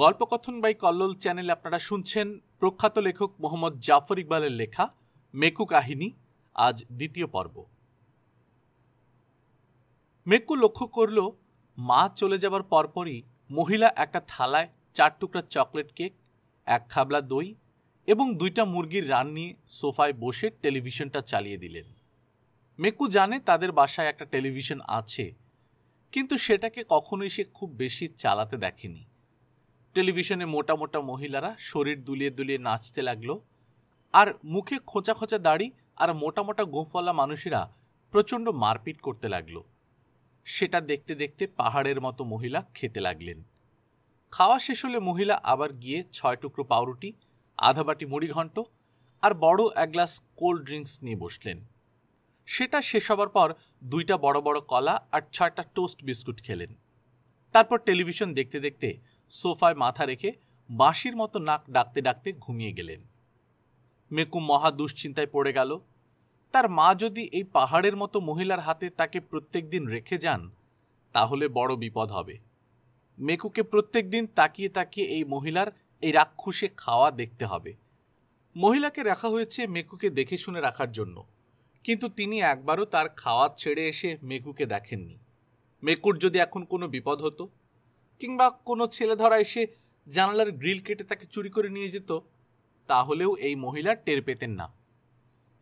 গল্পকথন by Kallol channel আপনারা শুনছেন প্রখ্যাত লেখক মোহাম্মদ জাফর ইকবালের লেখা মেকু কাহিনী আজ দ্বিতীয় পর্ব মেকু লক্ষ্য করল মা চলে যাবার পরপরই মহিলা একটা থালায় চার টুকরা চকলেট কেক এক খাবলা দই এবং দুইটা মুরগির রান নিয়ে সোফায় বসে টেলিভিশনটা চালিয়ে দিলেন মেকু জানে তাদের বাসায় একটা টেলিভিশন আছে কিন্তু সেটাকে কখনোই সে খুব বেশি চালাতে দেখেনি টেলিভিশনে মোটা মোটা মহিলারা শরীর দুলিয়ে দুলিয়ে নাচতে লাগলো আর মুখে খোঁচা খোঁচা দাড়ি আর মোটা মোটা গোঁফওয়ালা মানুষেরা প্রচণ্ড মারপিট করতে লাগলো সেটা দেখতে দেখতে পাহাড়ের মতো মহিলা খেতে লাগলেন খাওয়া শেষ হলে মহিলা আবার গিয়ে ছয় টুকরো পাউরুটি আধা বাটি ঘণ্ট আর বড় এক গ্লাস কোল্ড ড্রিঙ্কস নিয়ে বসলেন সেটা শেষ হবার পর দুইটা বড় বড় কলা আর ছয়টা টোস্ট বিস্কুট খেলেন তারপর টেলিভিশন দেখতে দেখতে সোফায় মাথা রেখে বাঁশির মতো নাক ডাকতে ডাকতে ঘুমিয়ে গেলেন মেকু মহা দুশ্চিন্তায় পড়ে গেল তার মা যদি এই পাহাড়ের মতো মহিলার হাতে তাকে প্রত্যেক দিন রেখে যান তাহলে বড় বিপদ হবে মেকুকে প্রত্যেক দিন তাকিয়ে তাকিয়ে এই মহিলার এই রাক্ষসে খাওয়া দেখতে হবে মহিলাকে রাখা হয়েছে মেকুকে দেখে শুনে রাখার জন্য কিন্তু তিনি একবারও তার খাওয়া ছেড়ে এসে মেকুকে দেখেননি মেকুর যদি এখন কোনো বিপদ হতো কিংবা কোনো ছেলে ধরা এসে জানালার গ্রিল কেটে তাকে চুরি করে নিয়ে যেত তাহলেও এই মহিলা টের পেতেন না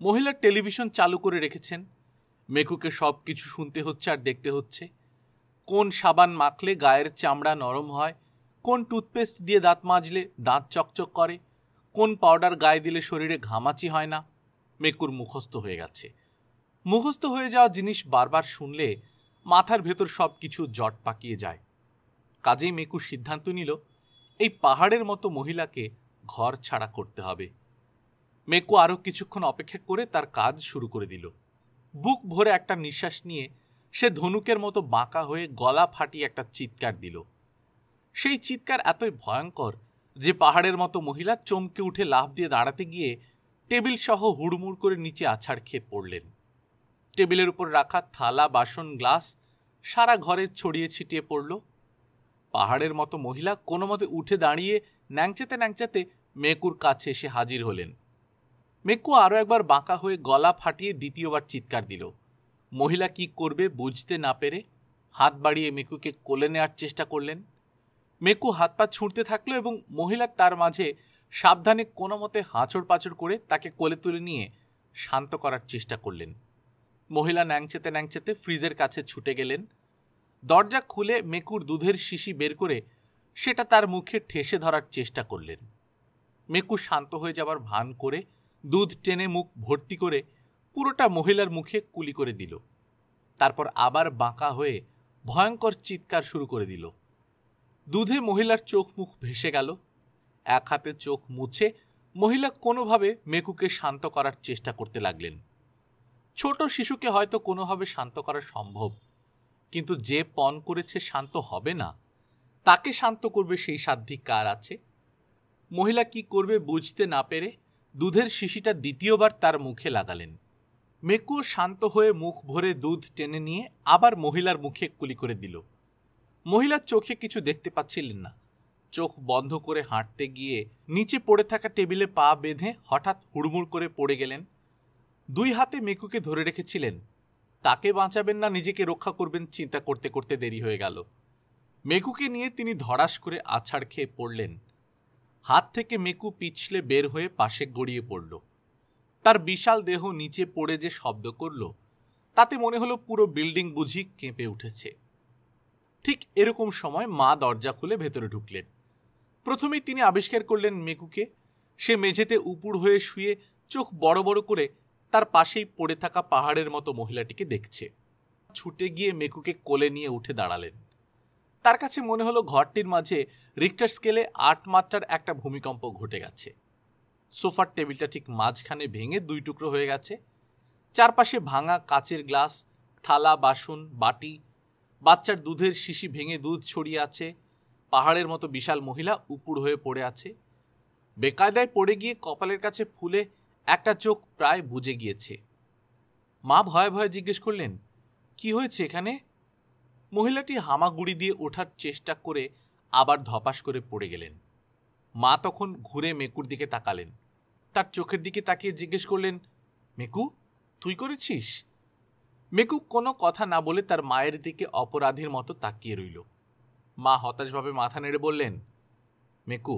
মহিলা টেলিভিশন চালু করে রেখেছেন মেকুকে সব কিছু শুনতে হচ্ছে আর দেখতে হচ্ছে কোন সাবান মাখলে গায়ের চামড়া নরম হয় কোন টুথপেস্ট দিয়ে দাঁত মাজলে দাঁত চকচক করে কোন পাউডার গায়ে দিলে শরীরে ঘামাচি হয় না মেকুর মুখস্থ হয়ে গেছে মুখস্থ হয়ে যাওয়া জিনিস বারবার শুনলে মাথার ভেতর সব কিছু জট পাকিয়ে যায় কাজেই মেকু সিদ্ধান্ত নিল এই পাহাড়ের মতো মহিলাকে ঘর ছাড়া করতে হবে মেকু আরও কিছুক্ষণ অপেক্ষা করে তার কাজ শুরু করে দিল বুক ভরে একটা নিঃশ্বাস নিয়ে সে ধনুকের মতো বাঁকা হয়ে গলা ফাটিয়ে একটা চিৎকার দিল সেই চিৎকার এতই ভয়ঙ্কর যে পাহাড়ের মতো মহিলা চমকে উঠে লাভ দিয়ে দাঁড়াতে গিয়ে টেবিল সহ হুড়মুড় করে নিচে আছাড় খেয়ে পড়লেন টেবিলের উপর রাখা থালা বাসন গ্লাস সারা ঘরে ছড়িয়ে ছিটিয়ে পড়ল পাহাড়ের মতো মহিলা কোনো মতে উঠে দাঁড়িয়ে ন্যাংচাতে ন্যাংচাতে মেকুর কাছে এসে হাজির হলেন মেকু আরও একবার বাঁকা হয়ে গলা ফাটিয়ে দ্বিতীয়বার চিৎকার দিল মহিলা কি করবে বুঝতে না পেরে হাত বাড়িয়ে মেকুকে কোলে নেওয়ার চেষ্টা করলেন মেকু হাত পা ছুঁড়তে থাকলো এবং মহিলা তার মাঝে সাবধানে কোনো মতে হাঁচড় পাঁচড় করে তাকে কোলে তুলে নিয়ে শান্ত করার চেষ্টা করলেন মহিলা ন্যাংচেতে ন্যাংচেতে ফ্রিজের কাছে ছুটে গেলেন দরজা খুলে মেকুর দুধের শিশি বের করে সেটা তার মুখে ঠেসে ধরার চেষ্টা করলেন মেকু শান্ত হয়ে যাবার ভান করে দুধ টেনে মুখ ভর্তি করে পুরোটা মহিলার মুখে কুলি করে দিল তারপর আবার বাঁকা হয়ে ভয়ঙ্কর চিৎকার শুরু করে দিল দুধে মহিলার চোখ মুখ ভেসে গেল এক হাতে চোখ মুছে মহিলা কোনোভাবে মেকুকে শান্ত করার চেষ্টা করতে লাগলেন ছোট শিশুকে হয়তো কোনোভাবে শান্ত করা সম্ভব কিন্তু যে পণ করেছে শান্ত হবে না তাকে শান্ত করবে সেই সাধ্যি কার আছে মহিলা কি করবে বুঝতে না পেরে দুধের শিশিটা দ্বিতীয়বার তার মুখে লাগালেন মেকু শান্ত হয়ে মুখ ভরে দুধ টেনে নিয়ে আবার মহিলার মুখে কুলি করে দিল মহিলার চোখে কিছু দেখতে পাচ্ছিলেন না চোখ বন্ধ করে হাঁটতে গিয়ে নিচে পড়ে থাকা টেবিলে পা বেঁধে হঠাৎ হুড়মুড় করে পড়ে গেলেন দুই হাতে মেকুকে ধরে রেখেছিলেন তাকে বাঁচাবেন না নিজেকে রক্ষা করবেন চিন্তা করতে করতে দেরি হয়ে গেল মেকুকে নিয়ে তিনি ধরাস করে আছাড় খেয়ে পড়লেন হাত থেকে মেকু পিছলে বের হয়ে পাশে গড়িয়ে পড়ল তার বিশাল দেহ নিচে পড়ে যে শব্দ করল তাতে মনে হলো পুরো বিল্ডিং বুঝি কেঁপে উঠেছে ঠিক এরকম সময় মা দরজা খুলে ভেতরে ঢুকলেন প্রথমেই তিনি আবিষ্কার করলেন মেকুকে সে মেঝেতে উপুড় হয়ে শুয়ে চোখ বড় বড় করে তার পাশেই পড়ে থাকা পাহাড়ের মতো মহিলাটিকে দেখছে ছুটে গিয়ে মেকুকে কোলে নিয়ে উঠে দাঁড়ালেন তার কাছে মনে হলো ঘরটির মাঝে রিক্টার স্কেলে আট মাত্রার একটা ভূমিকম্প ঘটে গেছে সোফার টেবিলটা ঠিক মাঝখানে ভেঙে দুই টুকরো হয়ে গেছে চারপাশে ভাঙা কাচের গ্লাস থালা বাসন বাটি বাচ্চার দুধের শিশি ভেঙে দুধ ছড়িয়ে আছে পাহাড়ের মতো বিশাল মহিলা উপুড় হয়ে পড়ে আছে বেকায়দায় পড়ে গিয়ে কপালের কাছে ফুলে একটা চোখ প্রায় বুঝে গিয়েছে মা ভয়ে ভয়ে জিজ্ঞেস করলেন কি হয়েছে এখানে মহিলাটি হামাগুড়ি দিয়ে ওঠার চেষ্টা করে আবার ধপাস করে পড়ে গেলেন মা তখন ঘুরে মেকুর দিকে তাকালেন তার চোখের দিকে তাকিয়ে জিজ্ঞেস করলেন মেকু তুই করেছিস মেকু কোনো কথা না বলে তার মায়ের দিকে অপরাধীর মতো তাকিয়ে রইল মা হতাশভাবে মাথা নেড়ে বললেন মেকু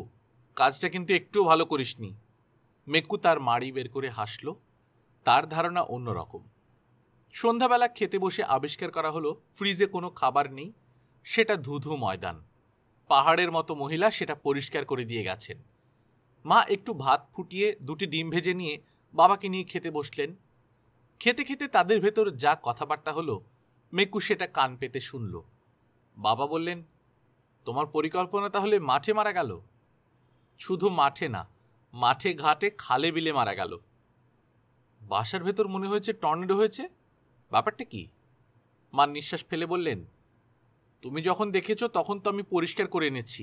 কাজটা কিন্তু একটুও ভালো করিসনি মেকু তার মাড়ি বের করে হাসল তার ধারণা অন্যরকম সন্ধ্যাবেলা খেতে বসে আবিষ্কার করা হলো ফ্রিজে কোনো খাবার নেই সেটা ধুধু ময়দান পাহাড়ের মতো মহিলা সেটা পরিষ্কার করে দিয়ে গেছেন মা একটু ভাত ফুটিয়ে দুটি ডিম ভেজে নিয়ে বাবাকে নিয়ে খেতে বসলেন খেতে খেতে তাদের ভেতর যা কথাবার্তা হলো মেকু সেটা কান পেতে শুনল বাবা বললেন তোমার পরিকল্পনা তাহলে মাঠে মারা গেল শুধু মাঠে না মাঠে ঘাটে খালে বিলে মারা গেল বাসার ভেতর মনে হয়েছে টর্নেডো হয়েছে ব্যাপারটা কি মার নিঃশ্বাস ফেলে বললেন তুমি যখন দেখেছ তখন তো আমি পরিষ্কার করে এনেছি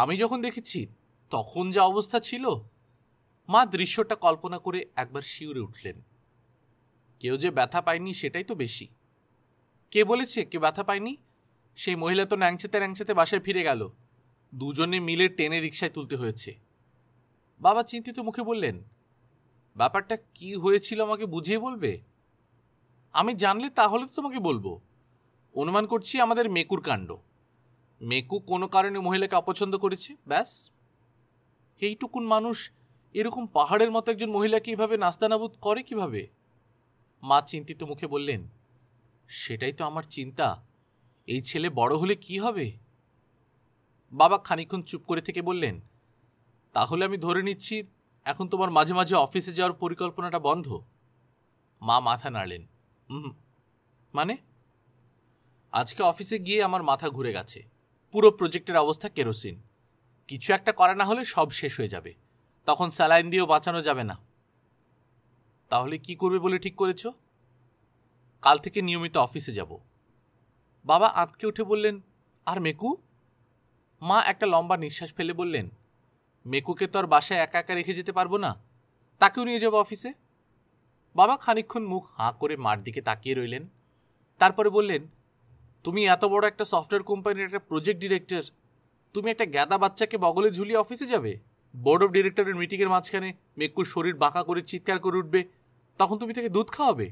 আমি যখন দেখেছি তখন যা অবস্থা ছিল মা দৃশ্যটা কল্পনা করে একবার শিউরে উঠলেন কেউ যে ব্যথা পায়নি সেটাই তো বেশি কে বলেছে কে ব্যথা পায়নি সেই মহিলা তো ন্যাংচেতে ন্যাংচেতে বাসায় ফিরে গেল দুজনে মিলে টেনে রিক্সায় তুলতে হয়েছে বাবা চিন্তিত মুখে বললেন ব্যাপারটা কি হয়েছিল আমাকে বুঝিয়ে বলবে আমি জানলে তাহলে তো তোমাকে বলবো অনুমান করছি আমাদের মেকুর কাণ্ড মেকু কোনো কারণে মহিলাকে অপছন্দ করেছে ব্যাস এইটুকুন মানুষ এরকম পাহাড়ের মতো একজন মহিলাকে এভাবে নাস্তানাবুদ করে কিভাবে মা চিন্তিত মুখে বললেন সেটাই তো আমার চিন্তা এই ছেলে বড় হলে কি হবে বাবা খানিক্ষণ চুপ করে থেকে বললেন তাহলে আমি ধরে নিচ্ছি এখন তোমার মাঝে মাঝে অফিসে যাওয়ার পরিকল্পনাটা বন্ধ মা মাথা নাড়লেন হুম মানে আজকে অফিসে গিয়ে আমার মাথা ঘুরে গেছে পুরো প্রজেক্টের অবস্থা কেরোসিন কিছু একটা করা না হলে সব শেষ হয়ে যাবে তখন স্যালাইন দিয়েও বাঁচানো যাবে না তাহলে কি করবে বলে ঠিক করেছ কাল থেকে নিয়মিত অফিসে যাব বাবা আঁতকে উঠে বললেন আর মেকু মা একটা লম্বা নিঃশ্বাস ফেলে বললেন মেকুকে তো আর বাসায় একা একা রেখে যেতে পারবো না তাকেও নিয়ে যাবো অফিসে বাবা খানিক্ষণ মুখ হাঁ করে মার দিকে তাকিয়ে রইলেন তারপরে বললেন তুমি এত বড় একটা সফটওয়্যার কোম্পানির একটা প্রজেক্ট ডিরেক্টর তুমি একটা গ্যাদা বাচ্চাকে বগলে ঝুলিয়ে অফিসে যাবে বোর্ড অফ ডিরেক্টরের মিটিংয়ের মাঝখানে মেকুর শরীর বাঁকা করে চিৎকার করে উঠবে তখন তুমি তাকে দুধ খাওয়াবে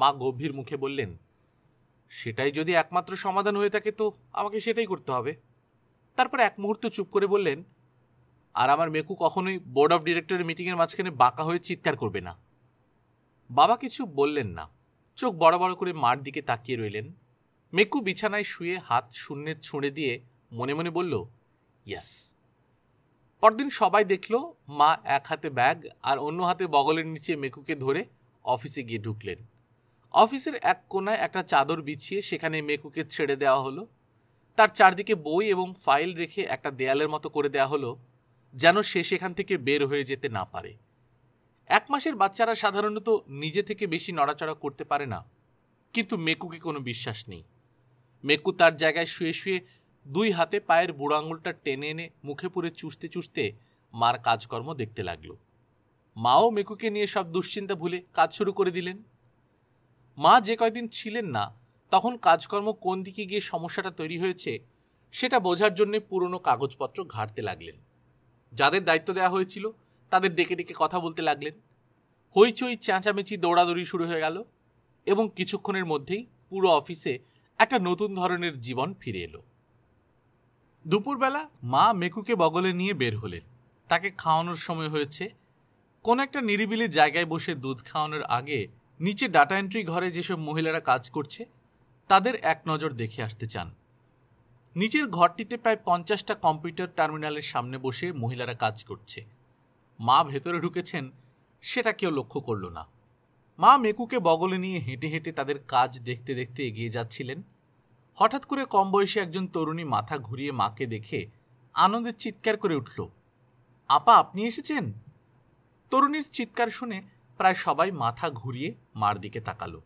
মা গম্ভীর মুখে বললেন সেটাই যদি একমাত্র সমাধান হয়ে থাকে তো আমাকে সেটাই করতে হবে তারপর এক মুহূর্ত চুপ করে বললেন আর আমার মেকু কখনোই বোর্ড অফ ডিরেক্টরের মিটিংয়ের মাঝখানে বাঁকা হয়ে চিৎকার করবে না বাবা কিছু বললেন না চোখ বড় বড় করে মার দিকে তাকিয়ে রইলেন মেকু বিছানায় শুয়ে হাত শূন্যে ছুঁড়ে দিয়ে মনে মনে বলল ইয়াস পরদিন সবাই দেখল মা এক হাতে ব্যাগ আর অন্য হাতে বগলের নিচে মেকুকে ধরে অফিসে গিয়ে ঢুকলেন অফিসের এক কোনায় একটা চাদর বিছিয়ে সেখানে মেকুকে ছেড়ে দেওয়া হলো তার চারদিকে বই এবং ফাইল রেখে একটা দেয়ালের মতো করে দেওয়া হলো যেন সে সেখান থেকে বের হয়ে যেতে না পারে এক মাসের বাচ্চারা সাধারণত নিজে থেকে বেশি নড়াচড়া করতে পারে না কিন্তু মেকুকে কোনো বিশ্বাস নেই মেকু তার জায়গায় শুয়ে শুয়ে দুই হাতে পায়ের বুড়ো আঙুলটা টেনে এনে মুখে পুরে চুষতে চুষতে মার কাজকর্ম দেখতে লাগলো মাও মেকুকে নিয়ে সব দুশ্চিন্তা ভুলে কাজ শুরু করে দিলেন মা যে কয়দিন ছিলেন না তখন কাজকর্ম কোন দিকে গিয়ে সমস্যাটা তৈরি হয়েছে সেটা বোঝার জন্যে পুরনো কাগজপত্র ঘাঁটতে লাগলেন যাদের দায়িত্ব দেওয়া হয়েছিল তাদের ডেকে ডেকে কথা বলতে লাগলেন হইচই চেঁচামেচি দৌড়াদৌড়ি শুরু হয়ে গেল এবং কিছুক্ষণের মধ্যেই পুরো অফিসে একটা নতুন ধরনের জীবন ফিরে এলো দুপুরবেলা মা মেকুকে বগলে নিয়ে বের হলেন তাকে খাওয়ানোর সময় হয়েছে কোন একটা নিরিবিলি জায়গায় বসে দুধ খাওয়ানোর আগে নিচে ডাটা এন্ট্রি ঘরে যেসব মহিলারা কাজ করছে তাদের এক নজর দেখে আসতে চান নিচের ঘরটিতে প্রায় পঞ্চাশটা কম্পিউটার টার্মিনালের সামনে বসে মহিলারা কাজ করছে মা ভেতরে ঢুকেছেন সেটা কেউ লক্ষ্য করল না মা মেকুকে বগলে নিয়ে হেঁটে হেঁটে তাদের কাজ দেখতে দেখতে এগিয়ে যাচ্ছিলেন হঠাৎ করে কম বয়সী একজন তরুণী মাথা ঘুরিয়ে মাকে দেখে আনন্দের চিৎকার করে উঠল আপা আপনি এসেছেন তরুণীর চিৎকার শুনে প্রায় সবাই মাথা ঘুরিয়ে মার দিকে তাকালো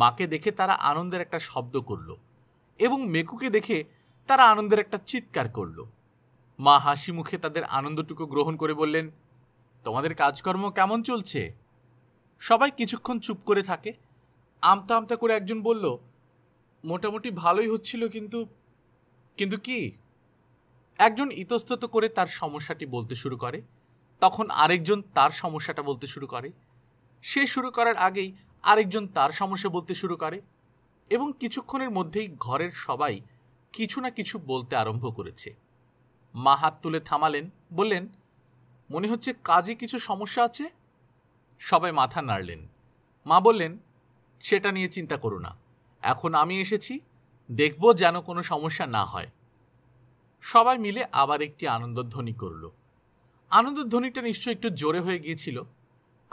মাকে দেখে তারা আনন্দের একটা শব্দ করল এবং মেকুকে দেখে তারা আনন্দের একটা চিৎকার করল মা হাসি মুখে তাদের আনন্দটুকু গ্রহণ করে বললেন তোমাদের কাজকর্ম কেমন চলছে সবাই কিছুক্ষণ চুপ করে থাকে আমতা আমতা করে একজন বলল মোটামুটি ভালোই হচ্ছিল কিন্তু কিন্তু কি একজন ইতস্তত করে তার সমস্যাটি বলতে শুরু করে তখন আরেকজন তার সমস্যাটা বলতে শুরু করে সে শুরু করার আগেই আরেকজন তার সমস্যা বলতে শুরু করে এবং কিছুক্ষণের মধ্যেই ঘরের সবাই কিছু না কিছু বলতে আরম্ভ করেছে মা হাত তুলে থামালেন বললেন মনে হচ্ছে কাজে কিছু সমস্যা আছে সবাই মাথা নাড়লেন মা বললেন সেটা নিয়ে চিন্তা করো না এখন আমি এসেছি দেখব যেন কোনো সমস্যা না হয় সবাই মিলে আবার একটি আনন্দধ্বনি করল আনন্দধ্বনিটা নিশ্চয়ই একটু জোরে হয়ে গিয়েছিল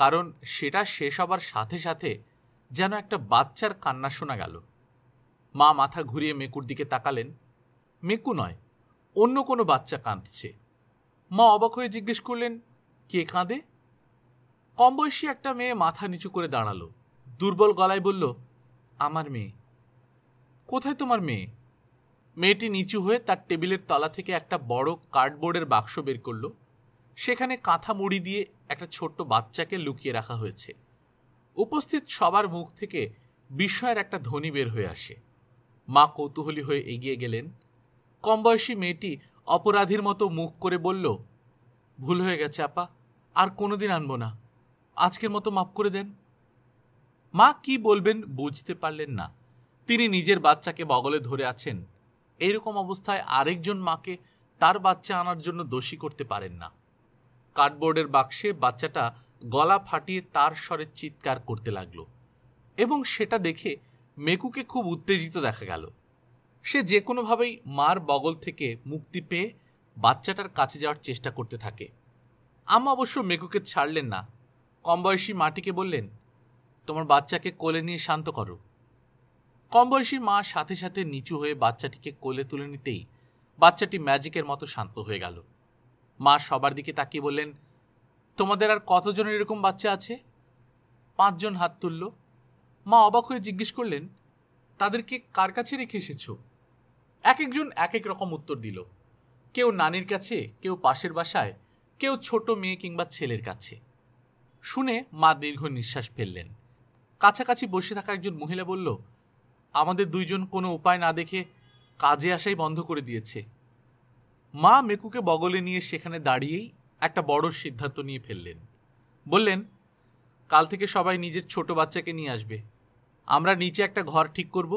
কারণ সেটা শেষ হবার সাথে সাথে যেন একটা বাচ্চার কান্না শোনা গেল মা মাথা ঘুরিয়ে মেকুর দিকে তাকালেন মেকু নয় অন্য কোনো বাচ্চা কাঁদছে মা অবাক হয়ে জিজ্ঞেস করলেন কে কাঁদে কম বয়সী একটা মেয়ে মাথা নিচু করে দাঁড়ালো দুর্বল গলায় বলল আমার মেয়ে কোথায় তোমার মেয়ে মেয়েটি নিচু হয়ে তার টেবিলের তলা থেকে একটা বড় কার্ডবোর্ডের বাক্স বের করলো সেখানে কাঁথা মুড়ি দিয়ে একটা ছোট্ট বাচ্চাকে লুকিয়ে রাখা হয়েছে উপস্থিত সবার মুখ থেকে বিস্ময়ের একটা ধ্বনি বের হয়ে আসে মা কৌতূহলী হয়ে এগিয়ে গেলেন কমবয়সী মেয়েটি অপরাধীর মতো মুখ করে বলল ভুল হয়ে গেছে আপা আর কোনোদিন আনবো না আজকের মতো মাফ করে দেন মা কি বলবেন বুঝতে পারলেন না তিনি নিজের বাচ্চাকে বগলে ধরে আছেন এরকম অবস্থায় আরেকজন মাকে তার বাচ্চা আনার জন্য দোষী করতে পারেন না কার্ডবোর্ডের বাক্সে বাচ্চাটা গলা ফাটিয়ে তার স্বরে চিৎকার করতে লাগলো এবং সেটা দেখে মেকুকে খুব উত্তেজিত দেখা গেল সে যে কোনোভাবেই মার বগল থেকে মুক্তি পেয়ে বাচ্চাটার কাছে যাওয়ার চেষ্টা করতে থাকে আম্মা অবশ্য মেকুকে ছাড়লেন না কম বয়সী মাটিকে বললেন তোমার বাচ্চাকে কোলে নিয়ে শান্ত করো কম বয়সী মা সাথে সাথে নিচু হয়ে বাচ্চাটিকে কোলে তুলে নিতেই বাচ্চাটি ম্যাজিকের মতো শান্ত হয়ে গেল মা সবার দিকে তাকিয়ে বললেন তোমাদের আর কতজনের এরকম বাচ্চা আছে পাঁচজন হাত তুললো মা অবাক হয়ে জিজ্ঞেস করলেন তাদেরকে কার কাছে রেখে এসেছো এক একজন এক এক রকম উত্তর দিল কেউ নানির কাছে কেউ পাশের বাসায় কেউ ছোট মেয়ে কিংবা ছেলের কাছে শুনে মা দীর্ঘ নিঃশ্বাস ফেললেন কাছাকাছি বসে থাকা একজন মহিলা বলল আমাদের দুইজন কোনো উপায় না দেখে কাজে আসাই বন্ধ করে দিয়েছে মা মেকুকে বগলে নিয়ে সেখানে দাঁড়িয়েই একটা বড় সিদ্ধান্ত নিয়ে ফেললেন বললেন কাল থেকে সবাই নিজের ছোট বাচ্চাকে নিয়ে আসবে আমরা নিচে একটা ঘর ঠিক করব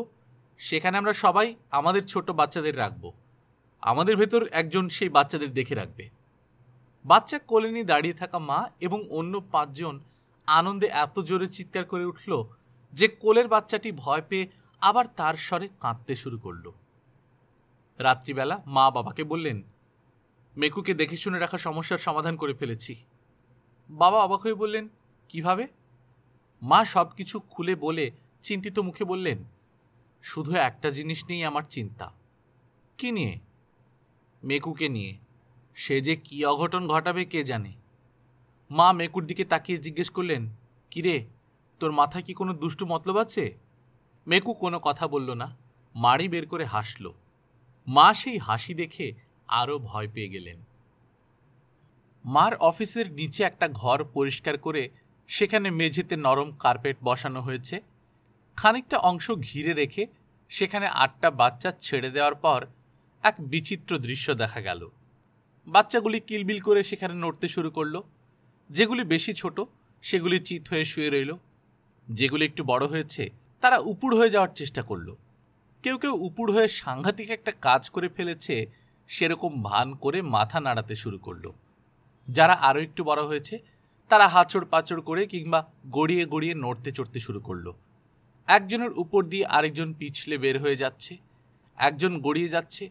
সেখানে আমরা সবাই আমাদের ছোট বাচ্চাদের রাখব আমাদের ভেতর একজন সেই বাচ্চাদের দেখে রাখবে বাচ্চা কোলে নিয়ে দাঁড়িয়ে থাকা মা এবং অন্য পাঁচজন আনন্দে এত জোরে চিৎকার করে উঠল যে কোলের বাচ্চাটি ভয় পেয়ে আবার তার স্বরে কাঁদতে শুরু করল রাত্রিবেলা মা বাবাকে বললেন মেকুকে দেখে শুনে রাখা সমস্যার সমাধান করে ফেলেছি বাবা অবাক হয়ে বললেন কিভাবে মা সব কিছু খুলে বলে চিন্তিত মুখে বললেন শুধু একটা জিনিস নিয়েই আমার চিন্তা কি নিয়ে মেকুকে নিয়ে সে যে কি অঘটন ঘটাবে কে জানে মা মেকুর দিকে তাকিয়ে জিজ্ঞেস করলেন কিরে তোর মাথায় কি কোনো দুষ্টু মতলব আছে মেকু কোনো কথা বলল না মারি বের করে হাসল মা সেই হাসি দেখে আরও ভয় পেয়ে গেলেন মার অফিসের নিচে একটা ঘর পরিষ্কার করে সেখানে মেঝেতে নরম কার্পেট বসানো হয়েছে খানিকটা অংশ ঘিরে রেখে সেখানে আটটা বাচ্চা ছেড়ে দেওয়ার পর এক বিচিত্র দৃশ্য দেখা গেল বাচ্চাগুলি কিলবিল করে সেখানে নড়তে শুরু করলো যেগুলি বেশি ছোট সেগুলি চিত হয়ে শুয়ে রইল যেগুলি একটু বড় হয়েছে তারা উপুড় হয়ে যাওয়ার চেষ্টা করলো কেউ কেউ উপুড় হয়ে সাংঘাতিক একটা কাজ করে ফেলেছে সেরকম ভান করে মাথা নাড়াতে শুরু করলো যারা আরও একটু বড় হয়েছে তারা হাঁচড় পাচড় করে কিংবা গড়িয়ে গড়িয়ে নড়তে চড়তে শুরু করলো একজনের উপর দিয়ে আরেকজন পিছলে বের হয়ে যাচ্ছে একজন গড়িয়ে যাচ্ছে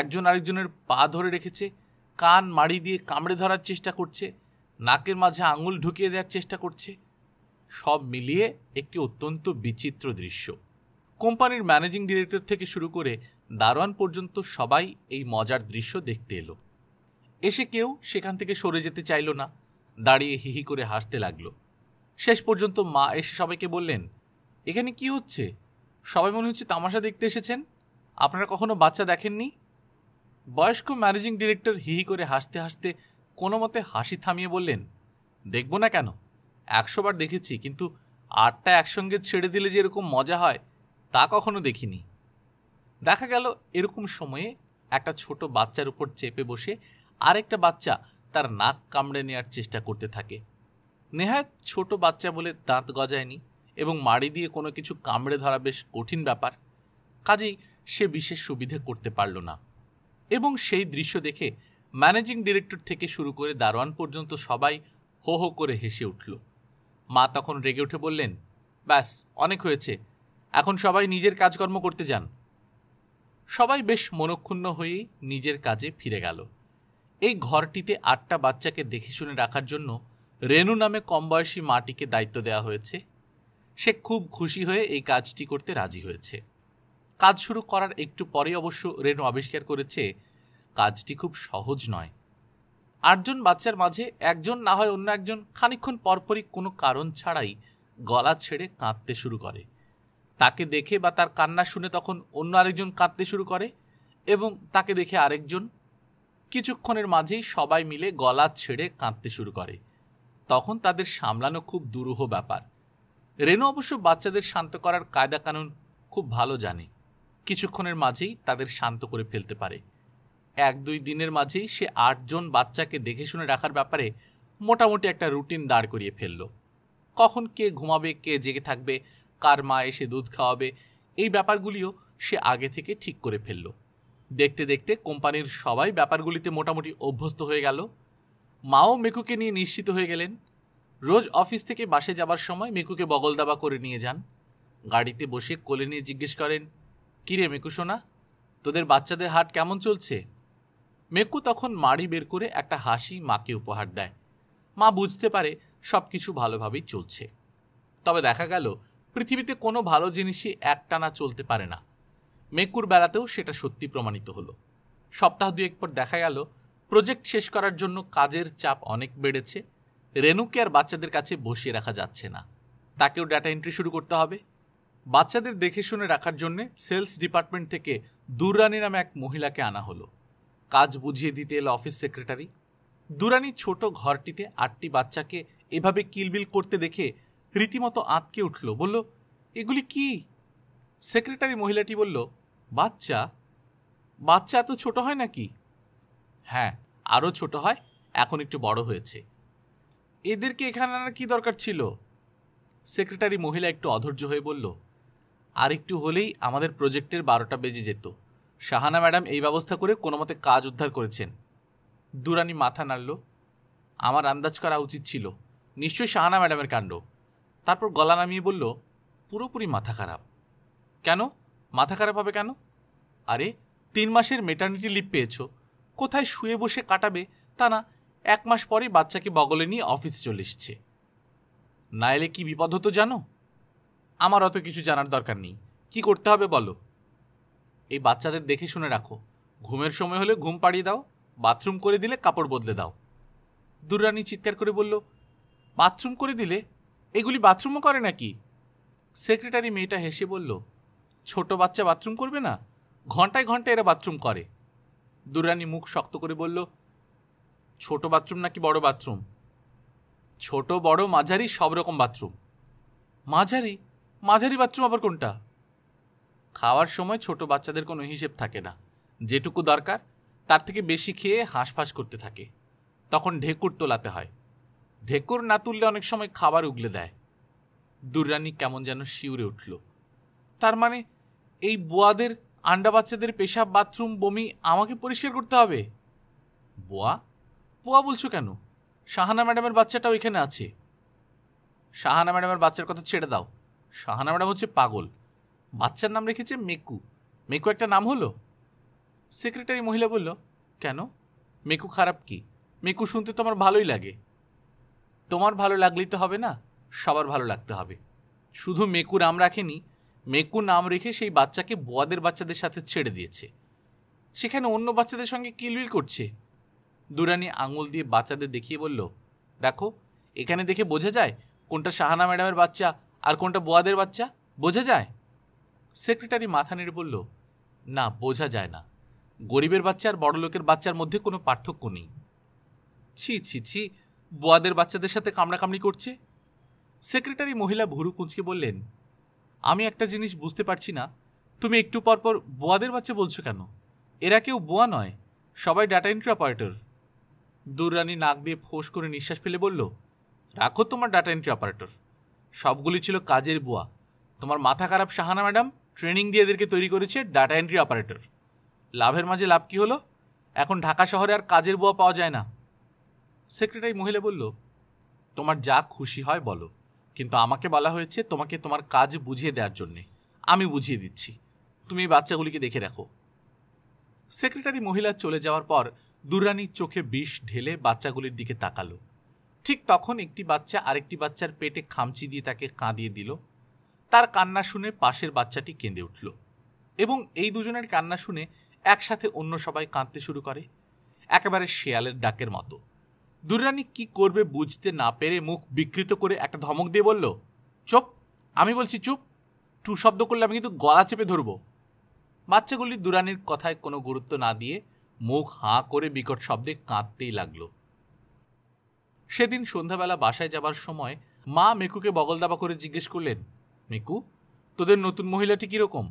একজন আরেকজনের পা ধরে রেখেছে কান মাড়ি দিয়ে কামড়ে ধরার চেষ্টা করছে নাকের মাঝে আঙুল ঢুকিয়ে দেওয়ার চেষ্টা করছে সব মিলিয়ে একটি অত্যন্ত বিচিত্র দৃশ্য কোম্পানির ম্যানেজিং ডিরেক্টর থেকে শুরু করে দারোয়ান পর্যন্ত সবাই এই মজার দৃশ্য দেখতে এলো এসে কেউ সেখান থেকে সরে যেতে চাইল না দাঁড়িয়ে হিহি করে হাসতে লাগলো শেষ পর্যন্ত মা এসে সবাইকে বললেন এখানে কি হচ্ছে সবাই মনে হচ্ছে তামাশা দেখতে এসেছেন আপনারা কখনো বাচ্চা দেখেননি বয়স্ক ম্যানেজিং ডিরেক্টর হিহি করে হাসতে হাসতে কোনো মতে হাসি থামিয়ে বললেন দেখব না কেন একশোবার দেখেছি কিন্তু আটটা একসঙ্গে ছেড়ে দিলে যে এরকম মজা হয় তা কখনো দেখিনি দেখা গেল এরকম সময়ে একটা ছোট বাচ্চার উপর চেপে বসে আরেকটা বাচ্চা তার নাক কামড়ে নেওয়ার চেষ্টা করতে থাকে নেহায় ছোট বাচ্চা বলে দাঁত গজায়নি এবং মাড়ি দিয়ে কোনো কিছু কামড়ে ধরা বেশ কঠিন ব্যাপার কাজেই সে বিশেষ সুবিধে করতে পারল না এবং সেই দৃশ্য দেখে ম্যানেজিং ডিরেক্টর থেকে শুরু করে দারোয়ান পর্যন্ত সবাই হো হো করে হেসে উঠল মা তখন রেগে উঠে বললেন ব্যাস অনেক হয়েছে এখন সবাই নিজের কাজকর্ম করতে যান সবাই বেশ মনক্ষুণ্ণ হয়েই নিজের কাজে ফিরে গেল এই ঘরটিতে আটটা বাচ্চাকে দেখে শুনে রাখার জন্য রেনু নামে কমবয়সী মাটিকে দায়িত্ব দেওয়া হয়েছে সে খুব খুশি হয়ে এই কাজটি করতে রাজি হয়েছে কাজ শুরু করার একটু পরে অবশ্য রেনু আবিষ্কার করেছে কাজটি খুব সহজ নয় আটজন বাচ্চার মাঝে একজন না হয় অন্য একজন খানিক্ষণ পরপরই কোনো কারণ ছাড়াই গলা ছেড়ে কাঁদতে শুরু করে তাকে দেখে বা তার কান্না শুনে তখন অন্য আরেকজন কাঁদতে শুরু করে এবং তাকে দেখে আরেকজন কিছুক্ষণের মাঝেই সবাই মিলে গলা ছেড়ে কাঁদতে শুরু করে তখন তাদের সামলানো খুব দুরূহ ব্যাপার রেনু অবশ্য বাচ্চাদের শান্ত করার কায়দা কানুন খুব ভালো জানে কিছুক্ষণের মাঝেই তাদের শান্ত করে ফেলতে পারে এক দুই দিনের মাঝেই সে আটজন বাচ্চাকে দেখে শুনে রাখার ব্যাপারে মোটামুটি একটা রুটিন দাঁড় করিয়ে ফেললো কখন কে ঘুমাবে কে জেগে থাকবে কার মা এসে দুধ খাওয়াবে এই ব্যাপারগুলিও সে আগে থেকে ঠিক করে ফেলল দেখতে দেখতে কোম্পানির সবাই ব্যাপারগুলিতে মোটামুটি অভ্যস্ত হয়ে গেল মাও মেকুকে নিয়ে নিশ্চিত হয়ে গেলেন রোজ অফিস থেকে বাসে যাবার সময় মিকুকে বগল দাবা করে নিয়ে যান গাড়িতে বসে কোলে নিয়ে জিজ্ঞেস করেন কিরে মেকু সোনা তোদের বাচ্চাদের হাট কেমন চলছে মেকু তখন মাড়ি বের করে একটা হাসি মাকে উপহার দেয় মা বুঝতে পারে সব কিছু ভালোভাবেই চলছে তবে দেখা গেল পৃথিবীতে কোনো ভালো জিনিসই একটানা চলতে পারে না মেকুর বেলাতেও সেটা সত্যি প্রমাণিত হলো সপ্তাহ দুয়েক পর দেখা গেল প্রজেক্ট শেষ করার জন্য কাজের চাপ অনেক বেড়েছে রেনুকে আর বাচ্চাদের কাছে বসিয়ে রাখা যাচ্ছে না তাকেও ডাটা এন্ট্রি শুরু করতে হবে বাচ্চাদের দেখে শুনে রাখার জন্য সেলস ডিপার্টমেন্ট থেকে দুররানি নামে এক মহিলাকে আনা হলো কাজ বুঝিয়ে দিতে এলো অফিস সেক্রেটারি দুরানির ছোট ঘরটিতে আটটি বাচ্চাকে এভাবে কিলবিল করতে দেখে রীতিমতো আঁতকে উঠল বলল এগুলি কি সেক্রেটারি মহিলাটি বলল বাচ্চা বাচ্চা এত ছোট হয় নাকি হ্যাঁ আরও ছোট হয় এখন একটু বড় হয়েছে এদেরকে এখানে আনার কী দরকার ছিল সেক্রেটারি মহিলা একটু অধৈর্য হয়ে বলল আর একটু হলেই আমাদের প্রজেক্টের বারোটা বেজে যেত শাহানা ম্যাডাম এই ব্যবস্থা করে কোনো মতে কাজ উদ্ধার করেছেন দুরানি মাথা নাড়ল আমার আন্দাজ করা উচিত ছিল নিশ্চয়ই শাহানা ম্যাডামের কাণ্ড তারপর গলা নামিয়ে বলল পুরোপুরি মাথা খারাপ কেন মাথা খারাপ হবে কেন আরে তিন মাসের মেটার্নিটি লিভ পেয়েছ কোথায় শুয়ে বসে কাটাবে তা না এক মাস পরে বাচ্চাকে বগলে নিয়ে অফিসে চলে এসছে না এলে কি বিপদ হতো জানো আমার অত কিছু জানার দরকার নেই কি করতে হবে বলো এই বাচ্চাদের দেখে শুনে রাখো ঘুমের সময় হলে ঘুম পাড়িয়ে দাও বাথরুম করে দিলে কাপড় বদলে দাও দুররানী চিৎকার করে বলল বাথরুম করে দিলে এগুলি বাথরুমও করে নাকি সেক্রেটারি মেয়েটা হেসে বলল ছোট বাচ্চা বাথরুম করবে না ঘন্টায় ঘন্টায় এরা বাথরুম করে দুররানী মুখ শক্ত করে বলল ছোট বাথরুম নাকি বড় বাথরুম ছোট বড় মাঝারি সব রকম বাথরুম মাঝারি মাঝারি বাথরুম আবার কোনটা খাওয়ার সময় ছোট বাচ্চাদের কোনো হিসেব থাকে না যেটুকু দরকার তার থেকে বেশি খেয়ে হাঁসফাঁস করতে থাকে তখন ঢেকুর তোলাতে হয় ঢেকুর না তুললে অনেক সময় খাবার উগলে দেয় দুররানি কেমন যেন শিউরে উঠল তার মানে এই বোয়াদের আন্ডা বাচ্চাদের পেশাব বাথরুম বমি আমাকে পরিষ্কার করতে হবে বোয়া পোয়া বলছো কেন শাহানা ম্যাডামের বাচ্চাটা ওইখানে আছে শাহানা ম্যাডামের বাচ্চার কথা ছেড়ে দাও শাহানা ম্যাডাম হচ্ছে পাগল বাচ্চার নাম রেখেছে মেকু মেকু একটা নাম হলো সেক্রেটারি মহিলা বলল কেন মেকু খারাপ কি মেকু শুনতে তোমার ভালোই লাগে তোমার ভালো লাগলেই তো হবে না সবার ভালো লাগতে হবে শুধু মেকু নাম রাখেনি মেকু নাম রেখে সেই বাচ্চাকে বোয়াদের বাচ্চাদের সাথে ছেড়ে দিয়েছে সেখানে অন্য বাচ্চাদের সঙ্গে কিলবিল করছে দুরানি আঙুল দিয়ে বাচ্চাদের দেখিয়ে বলল দেখো এখানে দেখে বোঝা যায় কোনটা শাহানা ম্যাডামের বাচ্চা আর কোনটা বোয়াদের বাচ্চা বোঝা যায় সেক্রেটারি মাথা নেড়ে বলল না বোঝা যায় না গরিবের বাচ্চা আর বড়লোকের বাচ্চার মধ্যে কোনো পার্থক্য নেই ছি ছি ছি বোয়াদের বাচ্চাদের সাথে কামড়াকামড়ি করছে সেক্রেটারি মহিলা ভুরু কুঁচকে বললেন আমি একটা জিনিস বুঝতে পারছি না তুমি একটু পরপর বোয়াদের বাচ্চা বলছো কেন এরা কেউ বোয়া নয় সবাই ডাটা এন্ট্রি অপারেটর দুররানি নাক দিয়ে ফোঁস করে নিঃশ্বাস ফেলে বলল রাখো তোমার ডাটা এন্ট্রি অপারেটর সবগুলি ছিল কাজের বুয়া তোমার মাথা খারাপ সাহানা ম্যাডাম ট্রেনিং দিয়ে এদেরকে তৈরি করেছে ডাটা এন্ট্রি অপারেটর লাভের মাঝে লাভ কি হলো এখন ঢাকা শহরে আর কাজের বুয়া পাওয়া যায় না সেক্রেটারি মহিলা বলল তোমার যা খুশি হয় বলো কিন্তু আমাকে বলা হয়েছে তোমাকে তোমার কাজ বুঝিয়ে দেওয়ার জন্যে আমি বুঝিয়ে দিচ্ছি তুমি এই বাচ্চাগুলিকে দেখে রাখো সেক্রেটারি মহিলা চলে যাওয়ার পর দুরানির চোখে বিষ ঢেলে বাচ্চাগুলির দিকে তাকালো ঠিক তখন একটি বাচ্চা আরেকটি বাচ্চার পেটে খামচি দিয়ে তাকে কাঁদিয়ে দিল তার কান্না শুনে পাশের বাচ্চাটি কেঁদে উঠল এবং এই দুজনের কান্না শুনে একসাথে অন্য সবাই কাঁদতে শুরু করে একেবারে শেয়ালের ডাকের মতো দুরানি কি করবে বুঝতে না পেরে মুখ বিকৃত করে একটা ধমক দিয়ে বলল চুপ আমি বলছি চুপ টু শব্দ করলে আমি কিন্তু গলা চেপে ধরব বাচ্চাগুলি দুরানির কথায় কোনো গুরুত্ব না দিয়ে মুখ হাঁ করে বিকট শব্দে কাঁদতেই লাগলো সেদিন সন্ধ্যাবেলা বাসায় যাবার সময় মা মেকুকে বগলদাবা করে জিজ্ঞেস করলেন মেকু তোদের নতুন মহিলাটি কীরকম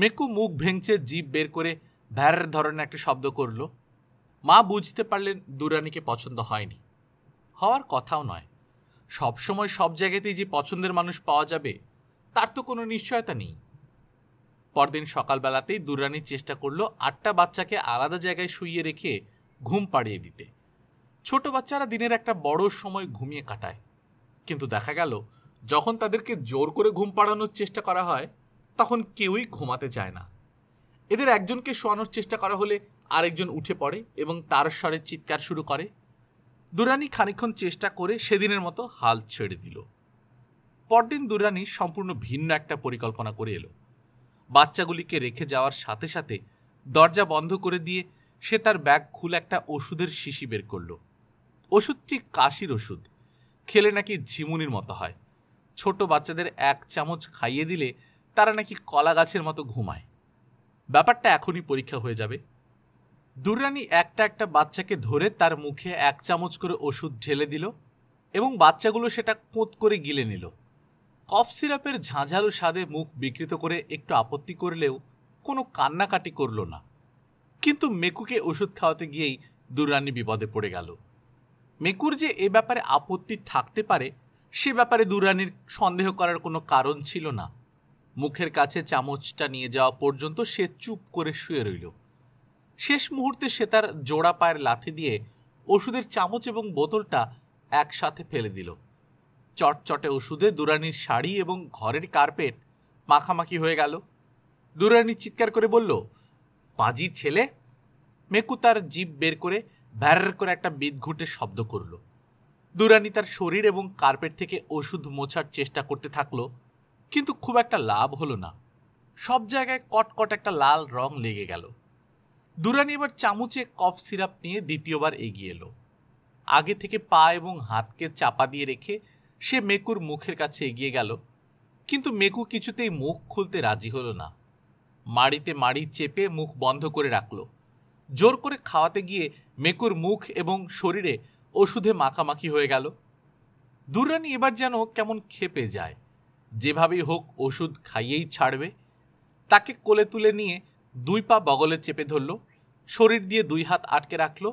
মেকু মুখ ভেঙচে জিভ বের করে ভ্যার ধরনের একটা শব্দ করল মা বুঝতে পারলেন দুরানিকে পছন্দ হয়নি হওয়ার কথাও নয় সবসময় সব জায়গাতেই যে পছন্দের মানুষ পাওয়া যাবে তার তো কোনো নিশ্চয়তা নেই পরদিন সকালবেলাতেই দুররানি চেষ্টা করলো আটটা বাচ্চাকে আলাদা জায়গায় শুইয়ে রেখে ঘুম পাড়িয়ে দিতে ছোট বাচ্চারা দিনের একটা বড় সময় ঘুমিয়ে কাটায় কিন্তু দেখা গেল যখন তাদেরকে জোর করে ঘুম পাড়ানোর চেষ্টা করা হয় তখন কেউই ঘুমাতে চায় না এদের একজনকে শোয়ানোর চেষ্টা করা হলে আরেকজন উঠে পড়ে এবং তার স্বরে চিৎকার শুরু করে দুরানি খানিক্ষণ চেষ্টা করে সেদিনের মতো হাল ছেড়ে দিল পরদিন দুরানি সম্পূর্ণ ভিন্ন একটা পরিকল্পনা করে এলো বাচ্চাগুলিকে রেখে যাওয়ার সাথে সাথে দরজা বন্ধ করে দিয়ে সে তার ব্যাগ খুলে একটা ওষুধের শিশি বের করল ওষুধটি কাশির ওষুধ খেলে নাকি ঝিমুনির মতো হয় ছোট বাচ্চাদের এক চামচ খাইয়ে দিলে তারা নাকি কলা গাছের মতো ঘুমায় ব্যাপারটা এখনই পরীক্ষা হয়ে যাবে দুরানি একটা একটা বাচ্চাকে ধরে তার মুখে এক চামচ করে ওষুধ ঢেলে দিল এবং বাচ্চাগুলো সেটা কোঁত করে গিলে নিল কফ সিরাপের ঝাঁঝালো স্বাদে মুখ বিকৃত করে একটু আপত্তি করলেও কোনো কান্নাকাটি করল না কিন্তু মেকুকে ওষুধ খাওয়াতে গিয়েই দুরানি বিপদে পড়ে গেল মেকুর যে এ ব্যাপারে আপত্তি থাকতে পারে সে ব্যাপারে দুরানির সন্দেহ করার কোনো কারণ ছিল না মুখের কাছে চামচটা নিয়ে যাওয়া পর্যন্ত সে চুপ করে শুয়ে রইল শেষ মুহূর্তে সে তার জোড়া পায়ের লাথি দিয়ে ওষুধের চামচ এবং বোতলটা একসাথে ফেলে দিল চটচটে ওষুধে দুরানির শাড়ি এবং ঘরের কার্পেট মাখামাখি হয়ে গেল দুরানি চিৎকার করে বলল পাজির ছেলে মেকু তার জিভ বের করে ভ্যার করে একটা বিদঘুটে শব্দ করল দুরানি তার শরীর এবং কার্পেট থেকে ওষুধ মোছার চেষ্টা করতে থাকলো কিন্তু খুব একটা লাভ হলো না সব জায়গায় কটকট একটা লাল রং লেগে গেল দুরানি এবার চামুচে কফ সিরাপ নিয়ে দ্বিতীয়বার এগিয়ে এলো আগে থেকে পা এবং হাতকে চাপা দিয়ে রেখে সে মেকুর মুখের কাছে এগিয়ে গেল কিন্তু মেকু কিছুতেই মুখ খুলতে রাজি হলো না মাড়িতে মাড়ি চেপে মুখ বন্ধ করে রাখল জোর করে খাওয়াতে গিয়ে মেকুর মুখ এবং শরীরে ওষুধে মাখামাখি হয়ে গেল দুরানি এবার যেন কেমন খেপে যায় যেভাবেই হোক ওষুধ খাইয়েই ছাড়বে তাকে কোলে তুলে নিয়ে দুই পা বগলে চেপে ধরল শরীর দিয়ে দুই হাত আটকে রাখল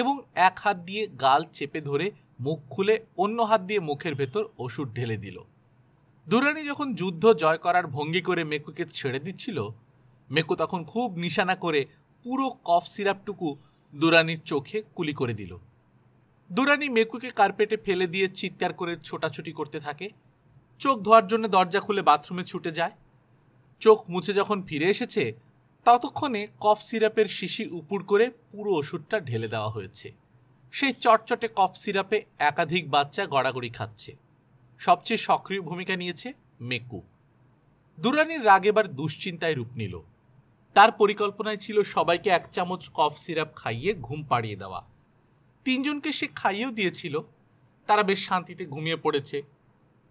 এবং এক হাত দিয়ে গাল চেপে ধরে মুখ খুলে অন্য হাত দিয়ে মুখের ভেতর ওষুধ ঢেলে দিল দুরানি যখন যুদ্ধ জয় করার ভঙ্গি করে মেকুকে ছেড়ে দিচ্ছিল মেকু তখন খুব নিশানা করে পুরো কফ সিরাপটুকু দুরানির চোখে কুলি করে দিল দুরানি মেকুকে কার্পেটে ফেলে দিয়ে চিৎকার করে ছোটাছুটি করতে থাকে চোখ ধোয়ার জন্য দরজা খুলে বাথরুমে ছুটে যায় চোখ মুছে যখন ফিরে এসেছে ততক্ষণে কফ সিরাপের শিশি উপুড় করে পুরো ওষুধটা ঢেলে দেওয়া হয়েছে সেই চটচটে কফ সিরাপে একাধিক বাচ্চা গড়াগড়ি খাচ্ছে সবচেয়ে সক্রিয় ভূমিকা নিয়েছে মেকু দুরানির রাগ এবার দুশ্চিন্তায় রূপ নিল তার পরিকল্পনায় ছিল সবাইকে এক চামচ কফ সিরাপ খাইয়ে ঘুম পাড়িয়ে দেওয়া তিনজনকে সে খাইয়েও দিয়েছিল তারা বেশ শান্তিতে ঘুমিয়ে পড়েছে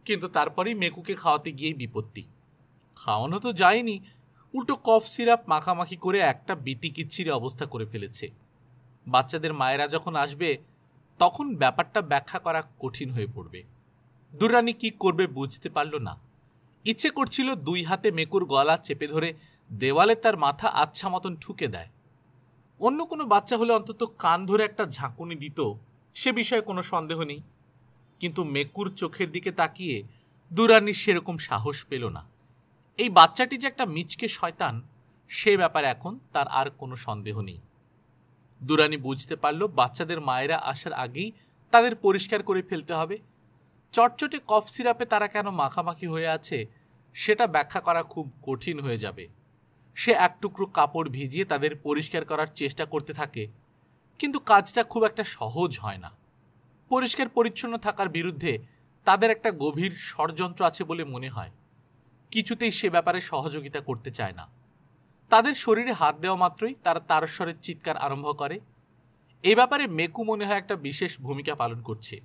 কিন্তু তারপরেই মেকুকে খাওয়াতে গিয়েই বিপত্তি খাওয়ানো তো যায়নি উল্টো কফ সিরাপ মাখামাখি করে একটা বিতি অবস্থা করে ফেলেছে বাচ্চাদের মায়েরা যখন আসবে তখন ব্যাপারটা ব্যাখ্যা করা কঠিন হয়ে পড়বে দুররানী কি করবে বুঝতে পারল না ইচ্ছে করছিল দুই হাতে মেকুর গলা চেপে ধরে দেওয়ালে তার মাথা আচ্ছা মতন ঠুকে দেয় অন্য কোনো বাচ্চা হলে অন্তত কান ধরে একটা ঝাঁকুনি দিত সে বিষয়ে কোনো সন্দেহ নেই কিন্তু মেকুর চোখের দিকে তাকিয়ে দুরানি সেরকম সাহস পেল না এই বাচ্চাটি যে একটা মিচকে শয়তান সে ব্যাপারে এখন তার আর কোনো সন্দেহ নেই দুরানি বুঝতে পারল বাচ্চাদের মায়েরা আসার আগেই তাদের পরিষ্কার করে ফেলতে হবে চটচটে কফ সিরাপে তারা কেন মাখামাখি হয়ে আছে সেটা ব্যাখ্যা করা খুব কঠিন হয়ে যাবে সে এক টুকরো কাপড় ভিজিয়ে তাদের পরিষ্কার করার চেষ্টা করতে থাকে কিন্তু কাজটা খুব একটা সহজ হয় না পরিষ্কার পরিচ্ছন্ন থাকার বিরুদ্ধে তাদের একটা গভীর ষড়যন্ত্র আছে বলে মনে হয় কিছুতেই সে ব্যাপারে সহযোগিতা করতে চায় না তাদের শরীরে হাত দেওয়া মাত্রই তারা তারস্বরের চিৎকার আরম্ভ করে এ ব্যাপারে মেকু মনে হয় একটা বিশেষ ভূমিকা পালন করছে